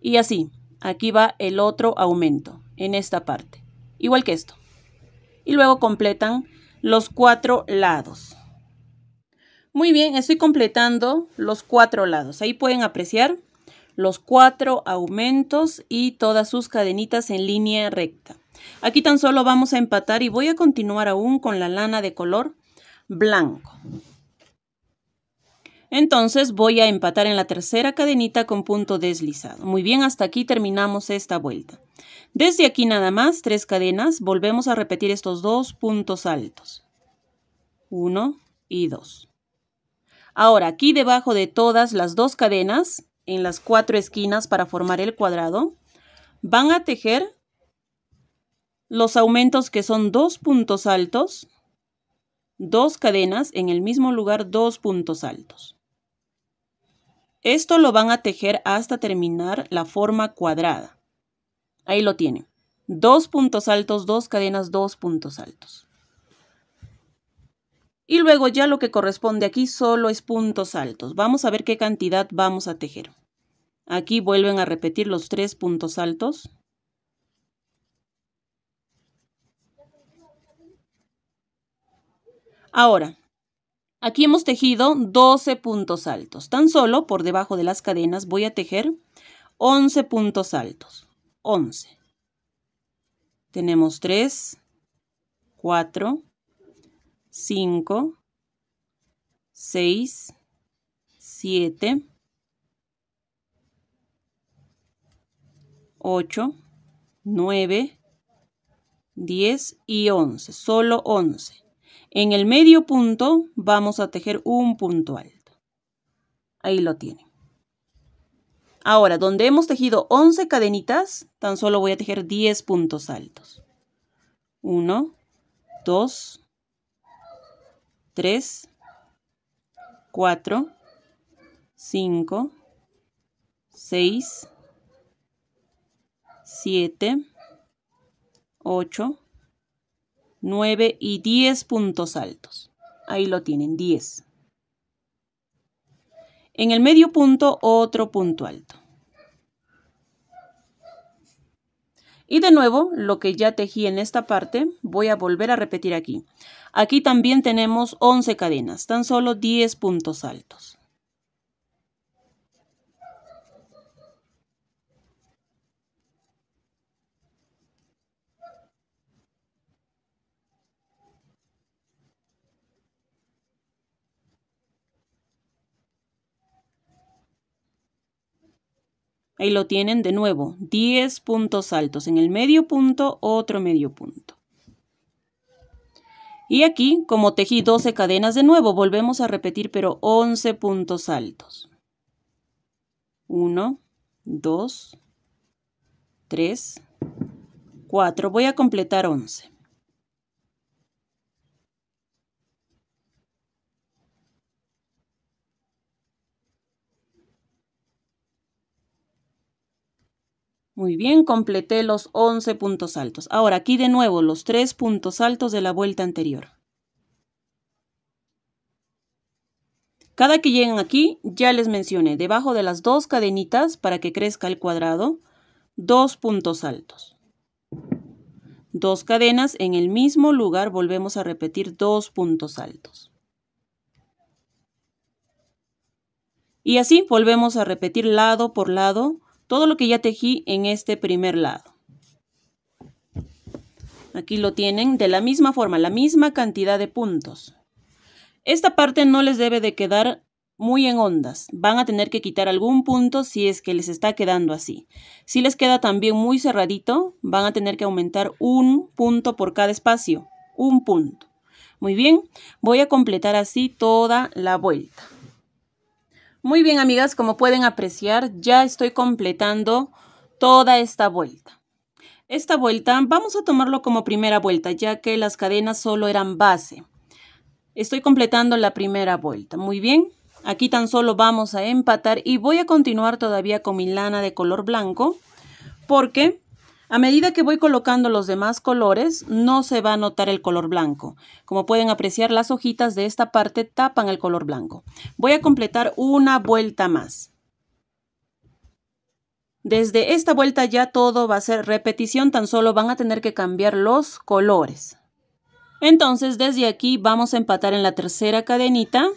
y así. Aquí va el otro aumento, en esta parte, igual que esto. Y luego completan los cuatro lados. Muy bien, estoy completando los cuatro lados. Ahí pueden apreciar los cuatro aumentos y todas sus cadenitas en línea recta. Aquí tan solo vamos a empatar y voy a continuar aún con la lana de color blanco. Entonces voy a empatar en la tercera cadenita con punto deslizado. Muy bien, hasta aquí terminamos esta vuelta. Desde aquí nada más, tres cadenas, volvemos a repetir estos dos puntos altos. Uno y dos. Ahora, aquí debajo de todas las dos cadenas, en las cuatro esquinas para formar el cuadrado, van a tejer los aumentos que son dos puntos altos, dos cadenas en el mismo lugar, dos puntos altos. Esto lo van a tejer hasta terminar la forma cuadrada. Ahí lo tienen. Dos puntos altos, dos cadenas, dos puntos altos. Y luego ya lo que corresponde aquí solo es puntos altos. Vamos a ver qué cantidad vamos a tejer. Aquí vuelven a repetir los tres puntos altos. Ahora, Aquí hemos tejido 12 puntos altos. Tan solo por debajo de las cadenas voy a tejer 11 puntos altos. 11. Tenemos 3, 4, 5, 6, 7, 8, 9, 10 y 11. Solo 11. En el medio punto vamos a tejer un punto alto. Ahí lo tienen. Ahora, donde hemos tejido 11 cadenitas, tan solo voy a tejer 10 puntos altos. 1, 2, 3, 4, 5, 6, 7, 8, 9 y 10 puntos altos. Ahí lo tienen, 10. En el medio punto, otro punto alto. Y de nuevo, lo que ya tejí en esta parte, voy a volver a repetir aquí. Aquí también tenemos 11 cadenas, tan solo 10 puntos altos. Ahí lo tienen de nuevo, 10 puntos altos. En el medio punto, otro medio punto. Y aquí, como tejí 12 cadenas de nuevo, volvemos a repetir, pero 11 puntos altos. 1, 2, 3, 4. Voy a completar 11. Muy bien, completé los 11 puntos altos. Ahora aquí de nuevo los 3 puntos altos de la vuelta anterior. Cada que lleguen aquí, ya les mencioné, debajo de las dos cadenitas para que crezca el cuadrado, dos puntos altos. Dos cadenas, en el mismo lugar volvemos a repetir dos puntos altos. Y así volvemos a repetir lado por lado todo lo que ya tejí en este primer lado. Aquí lo tienen de la misma forma, la misma cantidad de puntos. Esta parte no les debe de quedar muy en ondas. Van a tener que quitar algún punto si es que les está quedando así. Si les queda también muy cerradito, van a tener que aumentar un punto por cada espacio. Un punto. Muy bien, voy a completar así toda la vuelta. Muy bien, amigas, como pueden apreciar, ya estoy completando toda esta vuelta. Esta vuelta vamos a tomarlo como primera vuelta, ya que las cadenas solo eran base. Estoy completando la primera vuelta. Muy bien, aquí tan solo vamos a empatar y voy a continuar todavía con mi lana de color blanco porque a medida que voy colocando los demás colores, no se va a notar el color blanco. Como pueden apreciar, las hojitas de esta parte tapan el color blanco. Voy a completar una vuelta más. Desde esta vuelta ya todo va a ser repetición, tan solo van a tener que cambiar los colores. Entonces, desde aquí vamos a empatar en la tercera cadenita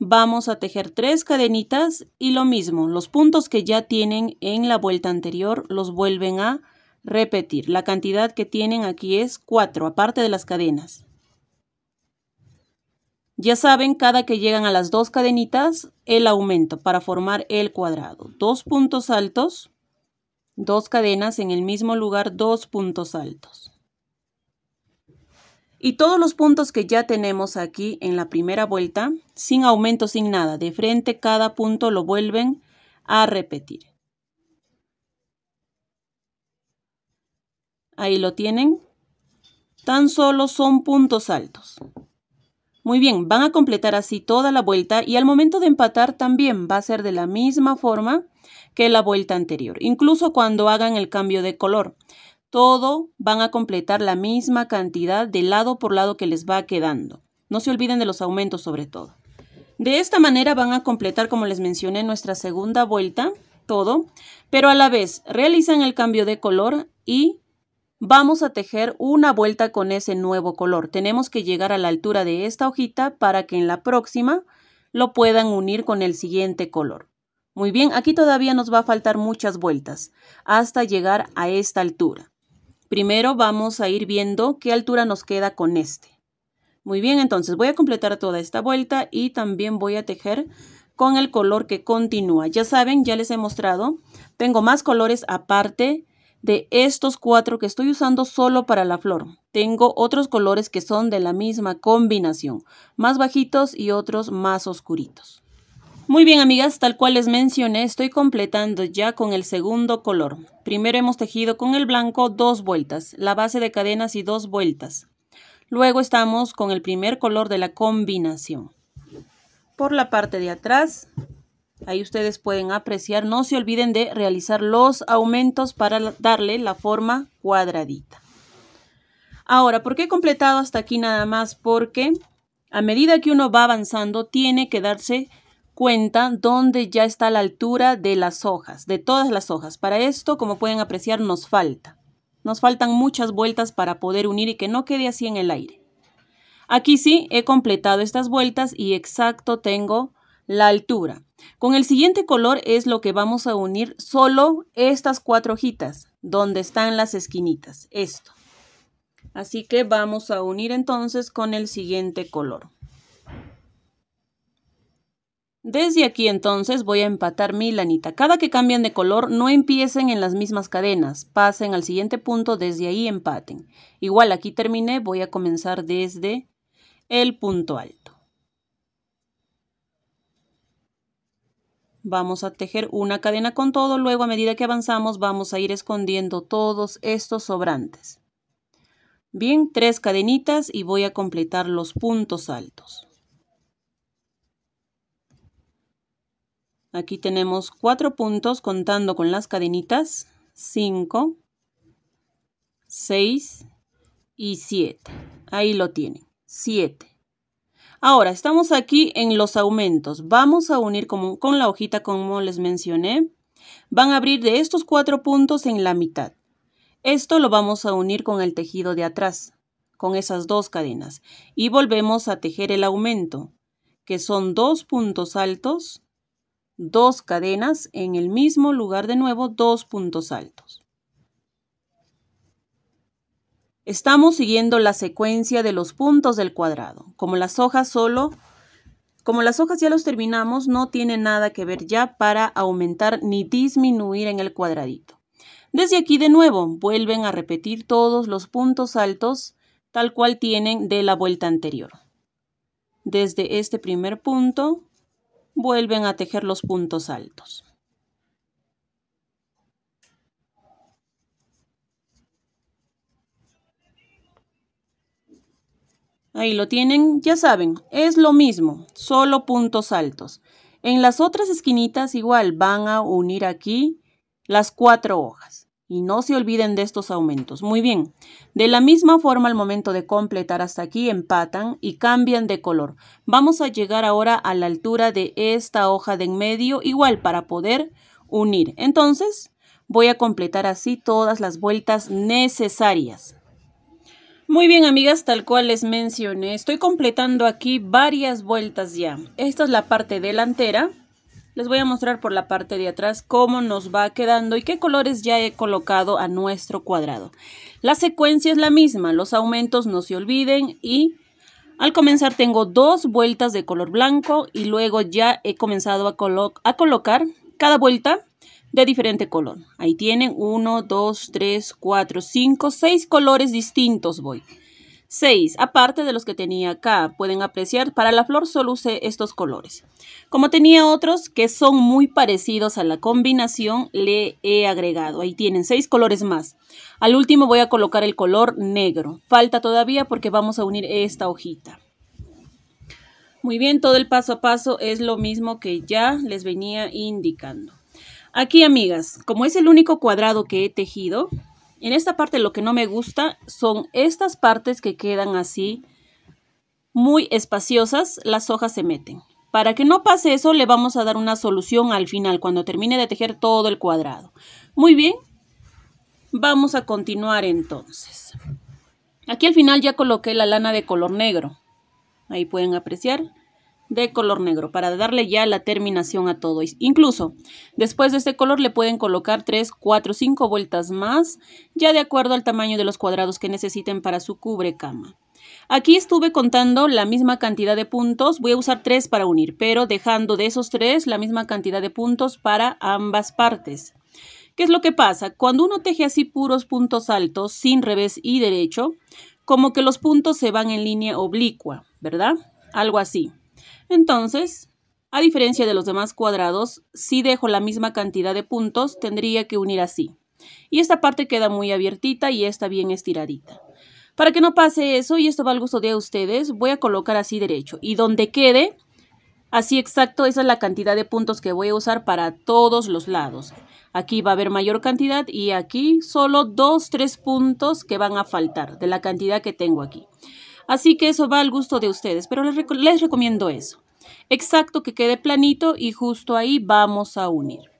vamos a tejer tres cadenitas y lo mismo los puntos que ya tienen en la vuelta anterior los vuelven a repetir la cantidad que tienen aquí es 4 aparte de las cadenas ya saben cada que llegan a las dos cadenitas el aumento para formar el cuadrado dos puntos altos dos cadenas en el mismo lugar dos puntos altos y todos los puntos que ya tenemos aquí en la primera vuelta, sin aumento, sin nada, de frente cada punto lo vuelven a repetir. Ahí lo tienen. Tan solo son puntos altos. Muy bien, van a completar así toda la vuelta y al momento de empatar también va a ser de la misma forma que la vuelta anterior, incluso cuando hagan el cambio de color. Todo van a completar la misma cantidad de lado por lado que les va quedando. No se olviden de los aumentos sobre todo. De esta manera van a completar, como les mencioné, nuestra segunda vuelta, todo, pero a la vez realizan el cambio de color y vamos a tejer una vuelta con ese nuevo color. Tenemos que llegar a la altura de esta hojita para que en la próxima lo puedan unir con el siguiente color. Muy bien, aquí todavía nos va a faltar muchas vueltas hasta llegar a esta altura. Primero vamos a ir viendo qué altura nos queda con este. Muy bien, entonces voy a completar toda esta vuelta y también voy a tejer con el color que continúa. Ya saben, ya les he mostrado, tengo más colores aparte de estos cuatro que estoy usando solo para la flor. Tengo otros colores que son de la misma combinación, más bajitos y otros más oscuritos. Muy bien amigas, tal cual les mencioné, estoy completando ya con el segundo color. Primero hemos tejido con el blanco dos vueltas, la base de cadenas y dos vueltas. Luego estamos con el primer color de la combinación. Por la parte de atrás, ahí ustedes pueden apreciar, no se olviden de realizar los aumentos para darle la forma cuadradita. Ahora, ¿por qué he completado hasta aquí nada más? Porque a medida que uno va avanzando, tiene que darse cuenta dónde ya está la altura de las hojas, de todas las hojas. Para esto, como pueden apreciar, nos falta. Nos faltan muchas vueltas para poder unir y que no quede así en el aire. Aquí sí he completado estas vueltas y exacto tengo la altura. Con el siguiente color es lo que vamos a unir solo estas cuatro hojitas, donde están las esquinitas, esto. Así que vamos a unir entonces con el siguiente color. Desde aquí entonces voy a empatar mi lanita. Cada que cambien de color no empiecen en las mismas cadenas, pasen al siguiente punto, desde ahí empaten. Igual aquí terminé, voy a comenzar desde el punto alto. Vamos a tejer una cadena con todo, luego a medida que avanzamos vamos a ir escondiendo todos estos sobrantes. Bien, tres cadenitas y voy a completar los puntos altos. Aquí tenemos cuatro puntos contando con las cadenitas 5, 6 y 7. Ahí lo tienen, 7. Ahora, estamos aquí en los aumentos. Vamos a unir con, con la hojita como les mencioné. Van a abrir de estos cuatro puntos en la mitad. Esto lo vamos a unir con el tejido de atrás, con esas dos cadenas. Y volvemos a tejer el aumento, que son dos puntos altos dos cadenas en el mismo lugar de nuevo, dos puntos altos. Estamos siguiendo la secuencia de los puntos del cuadrado. Como las hojas solo, como las hojas ya los terminamos, no tiene nada que ver ya para aumentar ni disminuir en el cuadradito. Desde aquí de nuevo vuelven a repetir todos los puntos altos tal cual tienen de la vuelta anterior. Desde este primer punto vuelven a tejer los puntos altos. Ahí lo tienen, ya saben, es lo mismo, solo puntos altos. En las otras esquinitas igual van a unir aquí las cuatro hojas. Y no se olviden de estos aumentos. Muy bien. De la misma forma, al momento de completar hasta aquí, empatan y cambian de color. Vamos a llegar ahora a la altura de esta hoja de en medio, igual para poder unir. Entonces, voy a completar así todas las vueltas necesarias. Muy bien, amigas, tal cual les mencioné, estoy completando aquí varias vueltas ya. Esta es la parte delantera. Les voy a mostrar por la parte de atrás cómo nos va quedando y qué colores ya he colocado a nuestro cuadrado. La secuencia es la misma, los aumentos no se olviden y al comenzar tengo dos vueltas de color blanco y luego ya he comenzado a, colocar cada vuelta de diferente color. Ahí tienen uno, 2, 3, 4, cinco, seis colores distintos voy. 6. Aparte de los que tenía acá, pueden apreciar, para la flor solo usé estos colores. Como tenía otros que son muy parecidos a la combinación, le he agregado. Ahí tienen seis colores más. Al último voy a colocar el color negro. Falta todavía porque vamos a unir esta hojita. Muy bien, todo el paso a paso es lo mismo que ya les venía indicando. Aquí, amigas, como es el único cuadrado que he tejido, en esta parte lo que no me gusta son estas partes que quedan así muy espaciosas, las hojas se meten. Para que no pase eso le vamos a dar una solución al final cuando termine de tejer todo el cuadrado. Muy bien, vamos a continuar entonces. Aquí al final ya coloqué la lana de color negro. Ahí pueden apreciar de color negro para darle ya la terminación a todo. Incluso después de este color le pueden colocar 3, 4, 5 vueltas más, ya de acuerdo al tamaño de los cuadrados que necesiten para su cubrecama. Aquí estuve contando la misma cantidad de puntos, voy a usar 3 para unir, pero dejando de esos 3 la misma cantidad de puntos para ambas partes. ¿Qué es lo que pasa? Cuando uno teje así puros puntos altos, sin revés y derecho, como que los puntos se van en línea oblicua, ¿verdad? Algo así. Entonces, a diferencia de los demás cuadrados, si dejo la misma cantidad de puntos, tendría que unir así. Y esta parte queda muy abiertita y está bien estiradita. Para que no pase eso, y esto va al gusto de ustedes, voy a colocar así derecho. Y donde quede, así exacto, esa es la cantidad de puntos que voy a usar para todos los lados. Aquí va a haber mayor cantidad y aquí solo dos, tres puntos que van a faltar de la cantidad que tengo aquí. Así que eso va al gusto de ustedes, pero les, recomiendo eso. Exacto, que quede planito y justo ahí vamos a unir.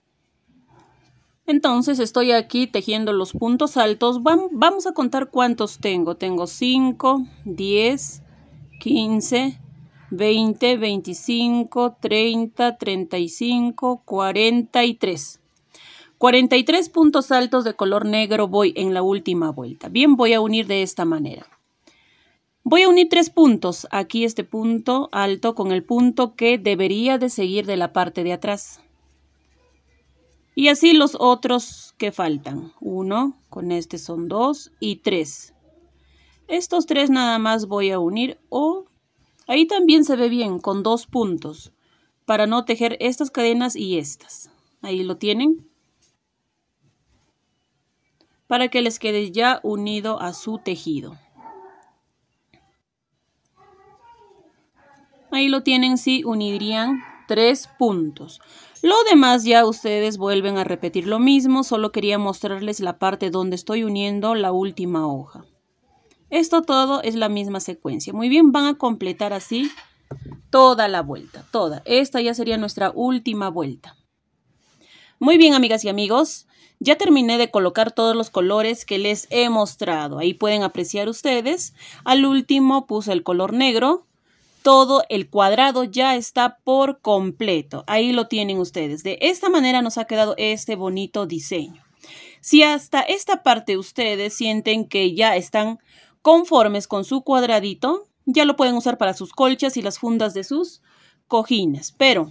Entonces estoy aquí tejiendo los puntos altos. Vamos a contar cuántos tengo. Tengo 5, 10, 15, 20, 25, 30, 35, 43. 43 puntos altos de color negro voy en la última vuelta. Bien, voy a unir de esta manera. Voy a unir tres puntos, aquí este punto alto con el punto que debería de seguir de la parte de atrás. Y así los otros que faltan. Uno, con este son dos y tres. Estos tres nada más voy a unir o... Ahí también se ve bien, con dos puntos, para no tejer estas cadenas y estas. Ahí lo tienen. Para que les quede ya unido a su tejido. Ahí lo tienen, sí, unirían tres puntos. Lo demás ya ustedes vuelven a repetir lo mismo, solo quería mostrarles la parte donde estoy uniendo la última hoja. Esto todo es la misma secuencia. Muy bien, van a completar así toda la vuelta, toda. Esta ya sería nuestra última vuelta. Muy bien, amigas y amigos. Ya terminé de colocar todos los colores que les he mostrado. Ahí pueden apreciar ustedes. Al último puse el color negro, todo el cuadrado ya está por completo. Ahí lo tienen ustedes. De esta manera nos ha quedado este bonito diseño. Si hasta esta parte ustedes sienten que ya están conformes con su cuadradito, ya lo pueden usar para sus colchas y las fundas de sus cojines. Pero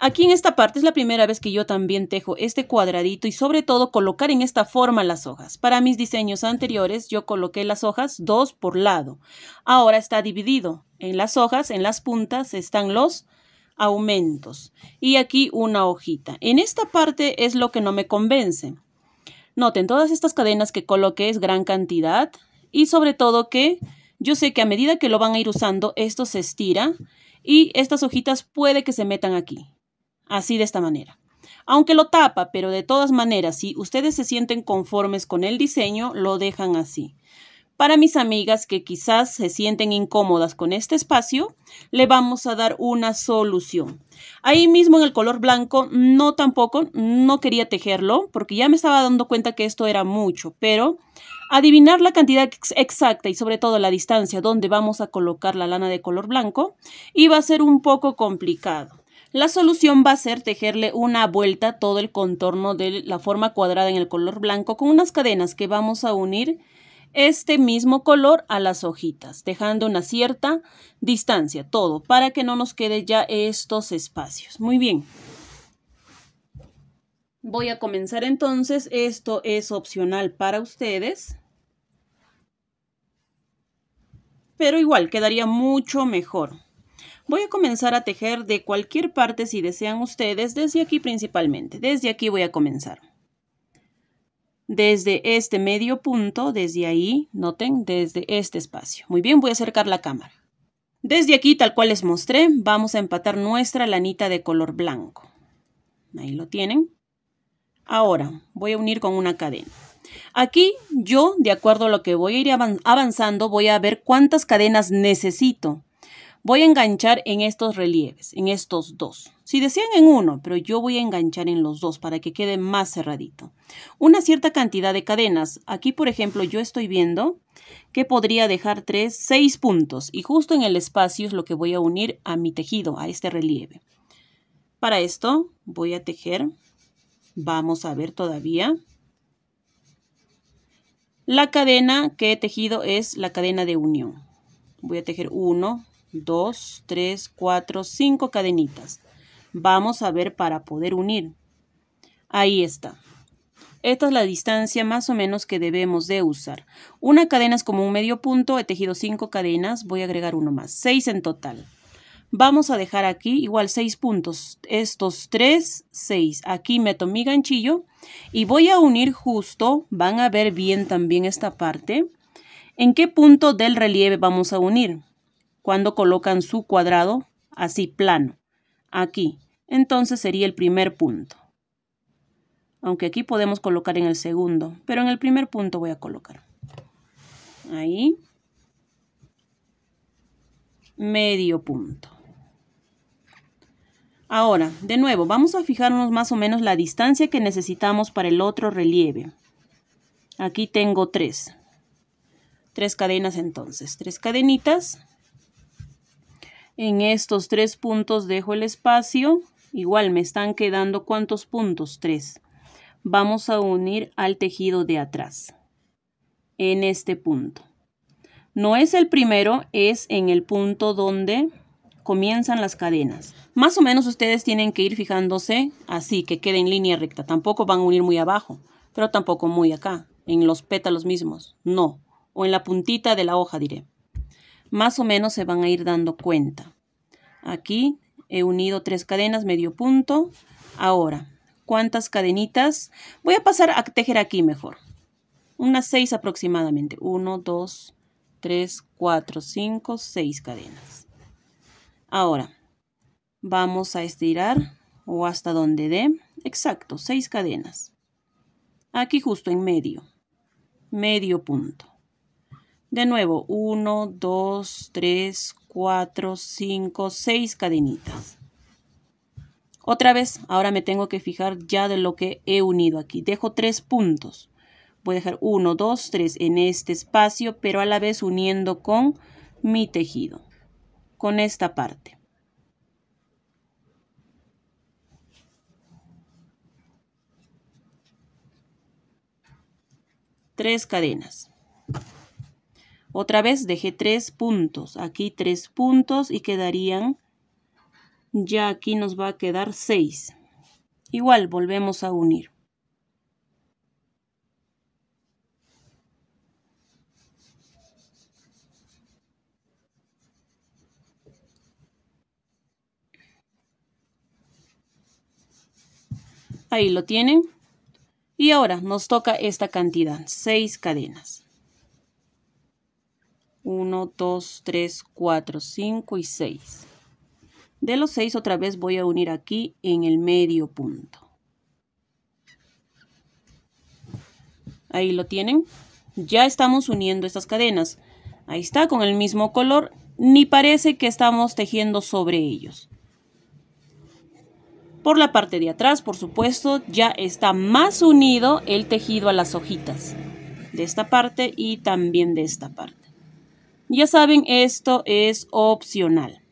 Aquí en esta parte es la primera vez que yo también tejo este cuadradito y sobre todo colocar en esta forma las hojas. Para mis diseños anteriores yo coloqué las hojas dos por lado. Ahora está dividido. En las hojas, en las puntas están los aumentos y aquí una hojita. En esta parte es lo que no me convence. Noten, todas estas cadenas que coloqué es gran cantidad y sobre todo que yo sé que a medida que lo van a ir usando esto se estira y estas hojitas puede que se metan aquí así de esta manera. Aunque lo tapa, pero de todas maneras, si ustedes se sienten conformes con el diseño, lo dejan así. Para mis amigas que quizás se sienten incómodas con este espacio, le vamos a dar una solución. Ahí mismo en el color blanco, no tampoco, no quería tejerlo porque ya me estaba dando cuenta que esto era mucho, pero adivinar la cantidad exacta y sobre todo la distancia donde vamos a colocar la lana de color blanco iba a ser un poco complicado. La solución va a ser tejerle una vuelta todo el contorno de la forma cuadrada en el color blanco con unas cadenas que vamos a unir este mismo color a las hojitas, dejando una cierta distancia, todo, para que no nos quede ya estos espacios. Muy bien. Voy a comenzar entonces, esto es opcional para ustedes. Pero igual, quedaría mucho mejor. Voy a comenzar a tejer de cualquier parte si desean ustedes, desde aquí principalmente. Desde aquí voy a comenzar. Desde este medio punto, desde ahí, noten, desde este espacio. Muy bien, voy a acercar la cámara. Desde aquí, tal cual les mostré, vamos a empatar nuestra lanita de color blanco. Ahí lo tienen. Ahora, voy a unir con una cadena. Aquí yo, de acuerdo a lo que voy a ir avanzando, voy a ver cuántas cadenas necesito. Voy a enganchar en estos relieves, en estos dos. Si decían en uno, pero yo voy a enganchar en los dos para que quede más cerradito. Una cierta cantidad de cadenas. Aquí, por ejemplo, yo estoy viendo que podría dejar tres, seis puntos. Y justo en el espacio es lo que voy a unir a mi tejido, a este relieve. Para esto voy a tejer. Vamos a ver todavía. La cadena que he tejido es la cadena de unión. Voy a tejer uno. 2, 3, 4, 5 cadenitas. Vamos a ver para poder unir. Ahí está. Esta es la distancia más o menos que debemos de usar. Una cadena es como un medio punto, he tejido 5 cadenas, voy a agregar uno más, 6 en total. Vamos a dejar aquí igual 6 puntos, estos 3, 6. Aquí meto mi ganchillo y voy a unir justo, van a ver bien también esta parte. ¿En qué punto del relieve vamos a unir? cuando colocan su cuadrado así plano, aquí. Entonces sería el primer punto. Aunque aquí podemos colocar en el segundo, pero en el primer punto voy a colocar. Ahí. Medio punto. Ahora, de nuevo, vamos a fijarnos más o menos la distancia que necesitamos para el otro relieve. Aquí tengo tres. Tres cadenas entonces. Tres cadenitas en estos tres puntos dejo el espacio. Igual me están quedando cuántos puntos, tres. Vamos a unir al tejido de atrás en este punto. No es el primero, es en el punto donde comienzan las cadenas. Más o menos ustedes tienen que ir fijándose así, que quede en línea recta. Tampoco van a unir muy abajo, pero tampoco muy acá, en los pétalos mismos. No, o en la puntita de la hoja diré más o menos se van a ir dando cuenta. Aquí he unido tres cadenas, medio punto. Ahora, ¿cuántas cadenitas? Voy a pasar a tejer aquí mejor. Unas seis aproximadamente. Uno, dos, tres, cuatro, cinco, seis cadenas. Ahora, vamos a estirar o hasta donde dé. Exacto, seis cadenas. Aquí justo en medio. Medio punto. De nuevo, 1, 2, 3, 4, 5, 6 cadenitas. Otra vez, ahora me tengo que fijar ya de lo que he unido aquí. Dejo tres puntos. Voy a dejar 1, 2, 3 en este espacio, pero a la vez uniendo con mi tejido, con esta parte. Tres cadenas. Otra vez dejé tres puntos. Aquí tres puntos y quedarían, ya aquí nos va a quedar seis Igual volvemos a unir. Ahí lo tienen. Y ahora nos toca esta cantidad, seis cadenas. 1, 2, 3, 4, 5 y 6. De los 6 otra vez voy a unir aquí en el medio punto. Ahí lo tienen. Ya estamos uniendo estas cadenas. Ahí está, con el mismo color. Ni parece que estamos tejiendo sobre ellos. Por la parte de atrás, por supuesto, ya está más unido el tejido a las hojitas. De esta parte y también de esta parte. Ya saben, esto es opcional.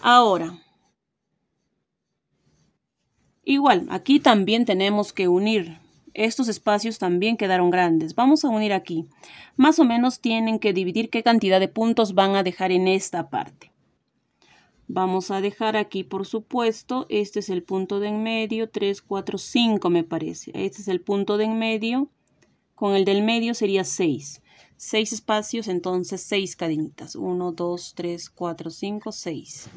Ahora, igual, aquí también tenemos que unir. Estos espacios también quedaron grandes. Vamos a unir aquí. Más o menos tienen que dividir qué cantidad de puntos van a dejar en esta parte. Vamos a dejar aquí, por supuesto, este es el punto de en medio, 3, 4, 5 me parece. Este es el punto de en medio, con el del medio sería 6. 6 espacios, entonces 6 cadenitas. 1, 2, 3, 4, 5, 6.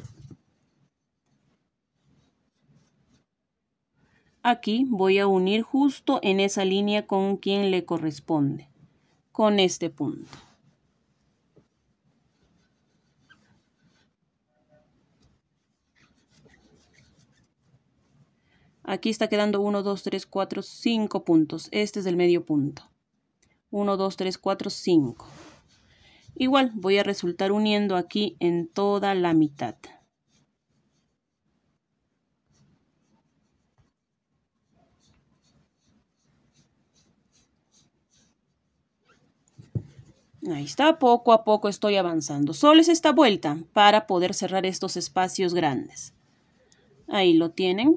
Aquí voy a unir justo en esa línea con quien le corresponde, con este punto. Aquí está quedando 1, 2, 3, 4, 5 puntos. Este es el medio punto. 1, 2, 3, 4, 5. Igual voy a resultar uniendo aquí en toda la mitad. Ahí está, poco a poco estoy avanzando. Solo es esta vuelta para poder cerrar estos espacios grandes. Ahí lo tienen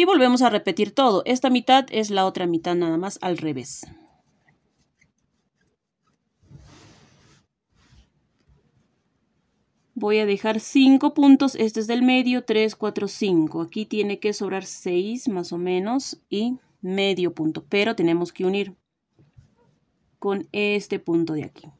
y volvemos a repetir todo. Esta mitad es la otra mitad nada más al revés. Voy a dejar 5 puntos, este es del medio, 3, 4, 5. Aquí tiene que sobrar 6 más o menos y medio punto, pero tenemos que unir con este punto de aquí.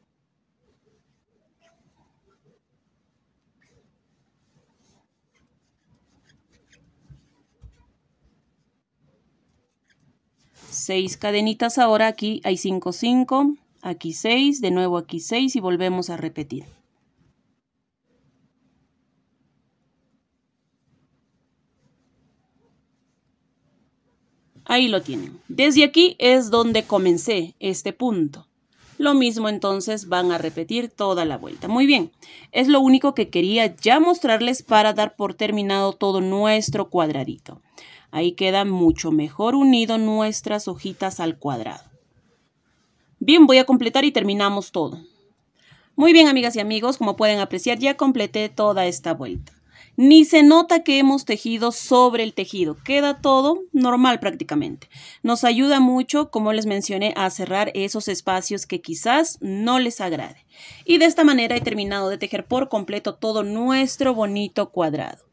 6 cadenitas ahora, aquí hay 5, 5, aquí 6, de nuevo aquí 6 y volvemos a repetir. Ahí lo tienen. Desde aquí es donde comencé este punto. Lo mismo entonces van a repetir toda la vuelta. Muy bien, es lo único que quería ya mostrarles para dar por terminado todo nuestro cuadradito. Ahí queda mucho mejor unido nuestras hojitas al cuadrado. Bien, voy a completar y terminamos todo. Muy bien, amigas y amigos, como pueden apreciar, ya completé toda esta vuelta. Ni se nota que hemos tejido sobre el tejido, queda todo normal prácticamente. Nos ayuda mucho, como les mencioné, a cerrar esos espacios que quizás no les agrade. Y de esta manera he terminado de tejer por completo todo nuestro bonito cuadrado.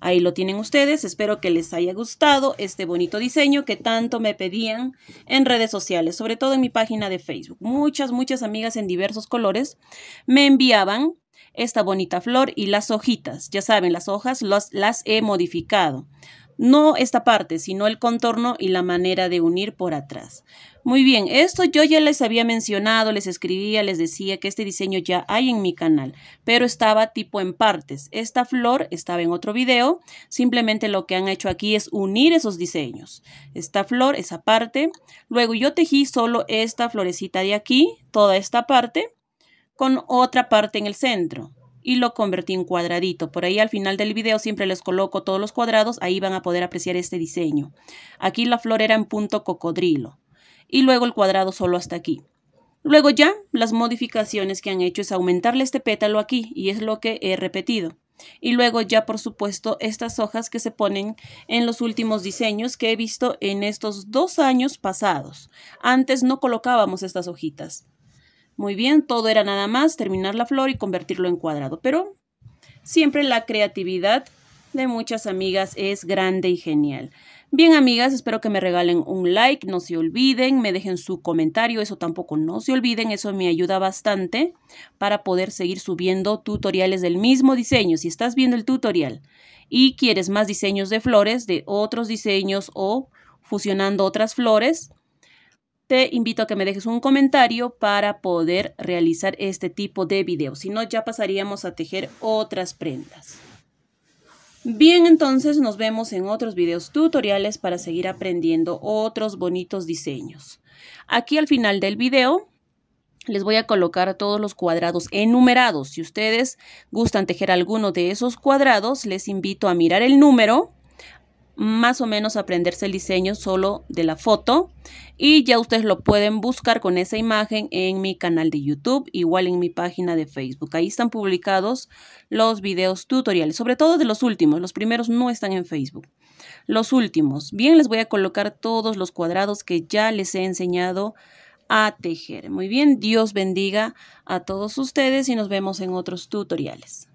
Ahí lo tienen ustedes. Espero que les haya gustado este bonito diseño que tanto me pedían en redes sociales, sobre todo en mi página de Facebook. Muchas, muchas amigas en diversos colores me enviaban esta bonita flor y las hojitas. Ya saben, las hojas las he modificado. No esta parte, sino el contorno y la manera de unir por atrás. Muy bien, esto yo ya les había mencionado, les escribía, les decía que este diseño ya hay en mi canal, pero estaba tipo en partes. Esta flor estaba en otro video, simplemente lo que han hecho aquí es unir esos diseños. Esta flor, esa parte, luego yo tejí solo esta florecita de aquí, toda esta parte, con otra parte en el centro y lo convertí en cuadradito. Por ahí al final del video siempre les coloco todos los cuadrados, ahí van a poder apreciar este diseño. Aquí la flor era en punto cocodrilo y luego el cuadrado solo hasta aquí. Luego ya las modificaciones que han hecho es aumentarle este pétalo aquí y es lo que he repetido. Y luego ya por supuesto estas hojas que se ponen en los últimos diseños que he visto en estos dos años pasados. Antes no colocábamos estas hojitas. Muy bien, todo era nada más terminar la flor y convertirlo en cuadrado, pero siempre la creatividad de muchas amigas es grande y genial. Bien, amigas, espero que me regalen un like, no se olviden, me dejen su comentario, eso tampoco no se olviden, eso me ayuda bastante para poder seguir subiendo tutoriales del mismo diseño. Si estás viendo el tutorial y quieres más diseños de flores, de otros diseños o fusionando otras flores, te invito a que me dejes un comentario para poder realizar este tipo de videos. Si no, ya pasaríamos a tejer otras prendas. Bien, entonces nos vemos en otros videos tutoriales para seguir aprendiendo otros bonitos diseños. Aquí al final del video les voy a colocar todos los cuadrados enumerados. Si ustedes gustan tejer alguno de esos cuadrados, les invito a mirar el número más o menos aprenderse el diseño solo de la foto y ya ustedes lo pueden buscar con esa imagen en mi canal de YouTube, igual en mi página de Facebook. Ahí están publicados los videos tutoriales, sobre todo de los últimos, los primeros no están en Facebook. Los últimos, bien les voy a colocar todos los cuadrados que ya les he enseñado a tejer. Muy bien, Dios bendiga a todos ustedes y nos vemos en otros tutoriales.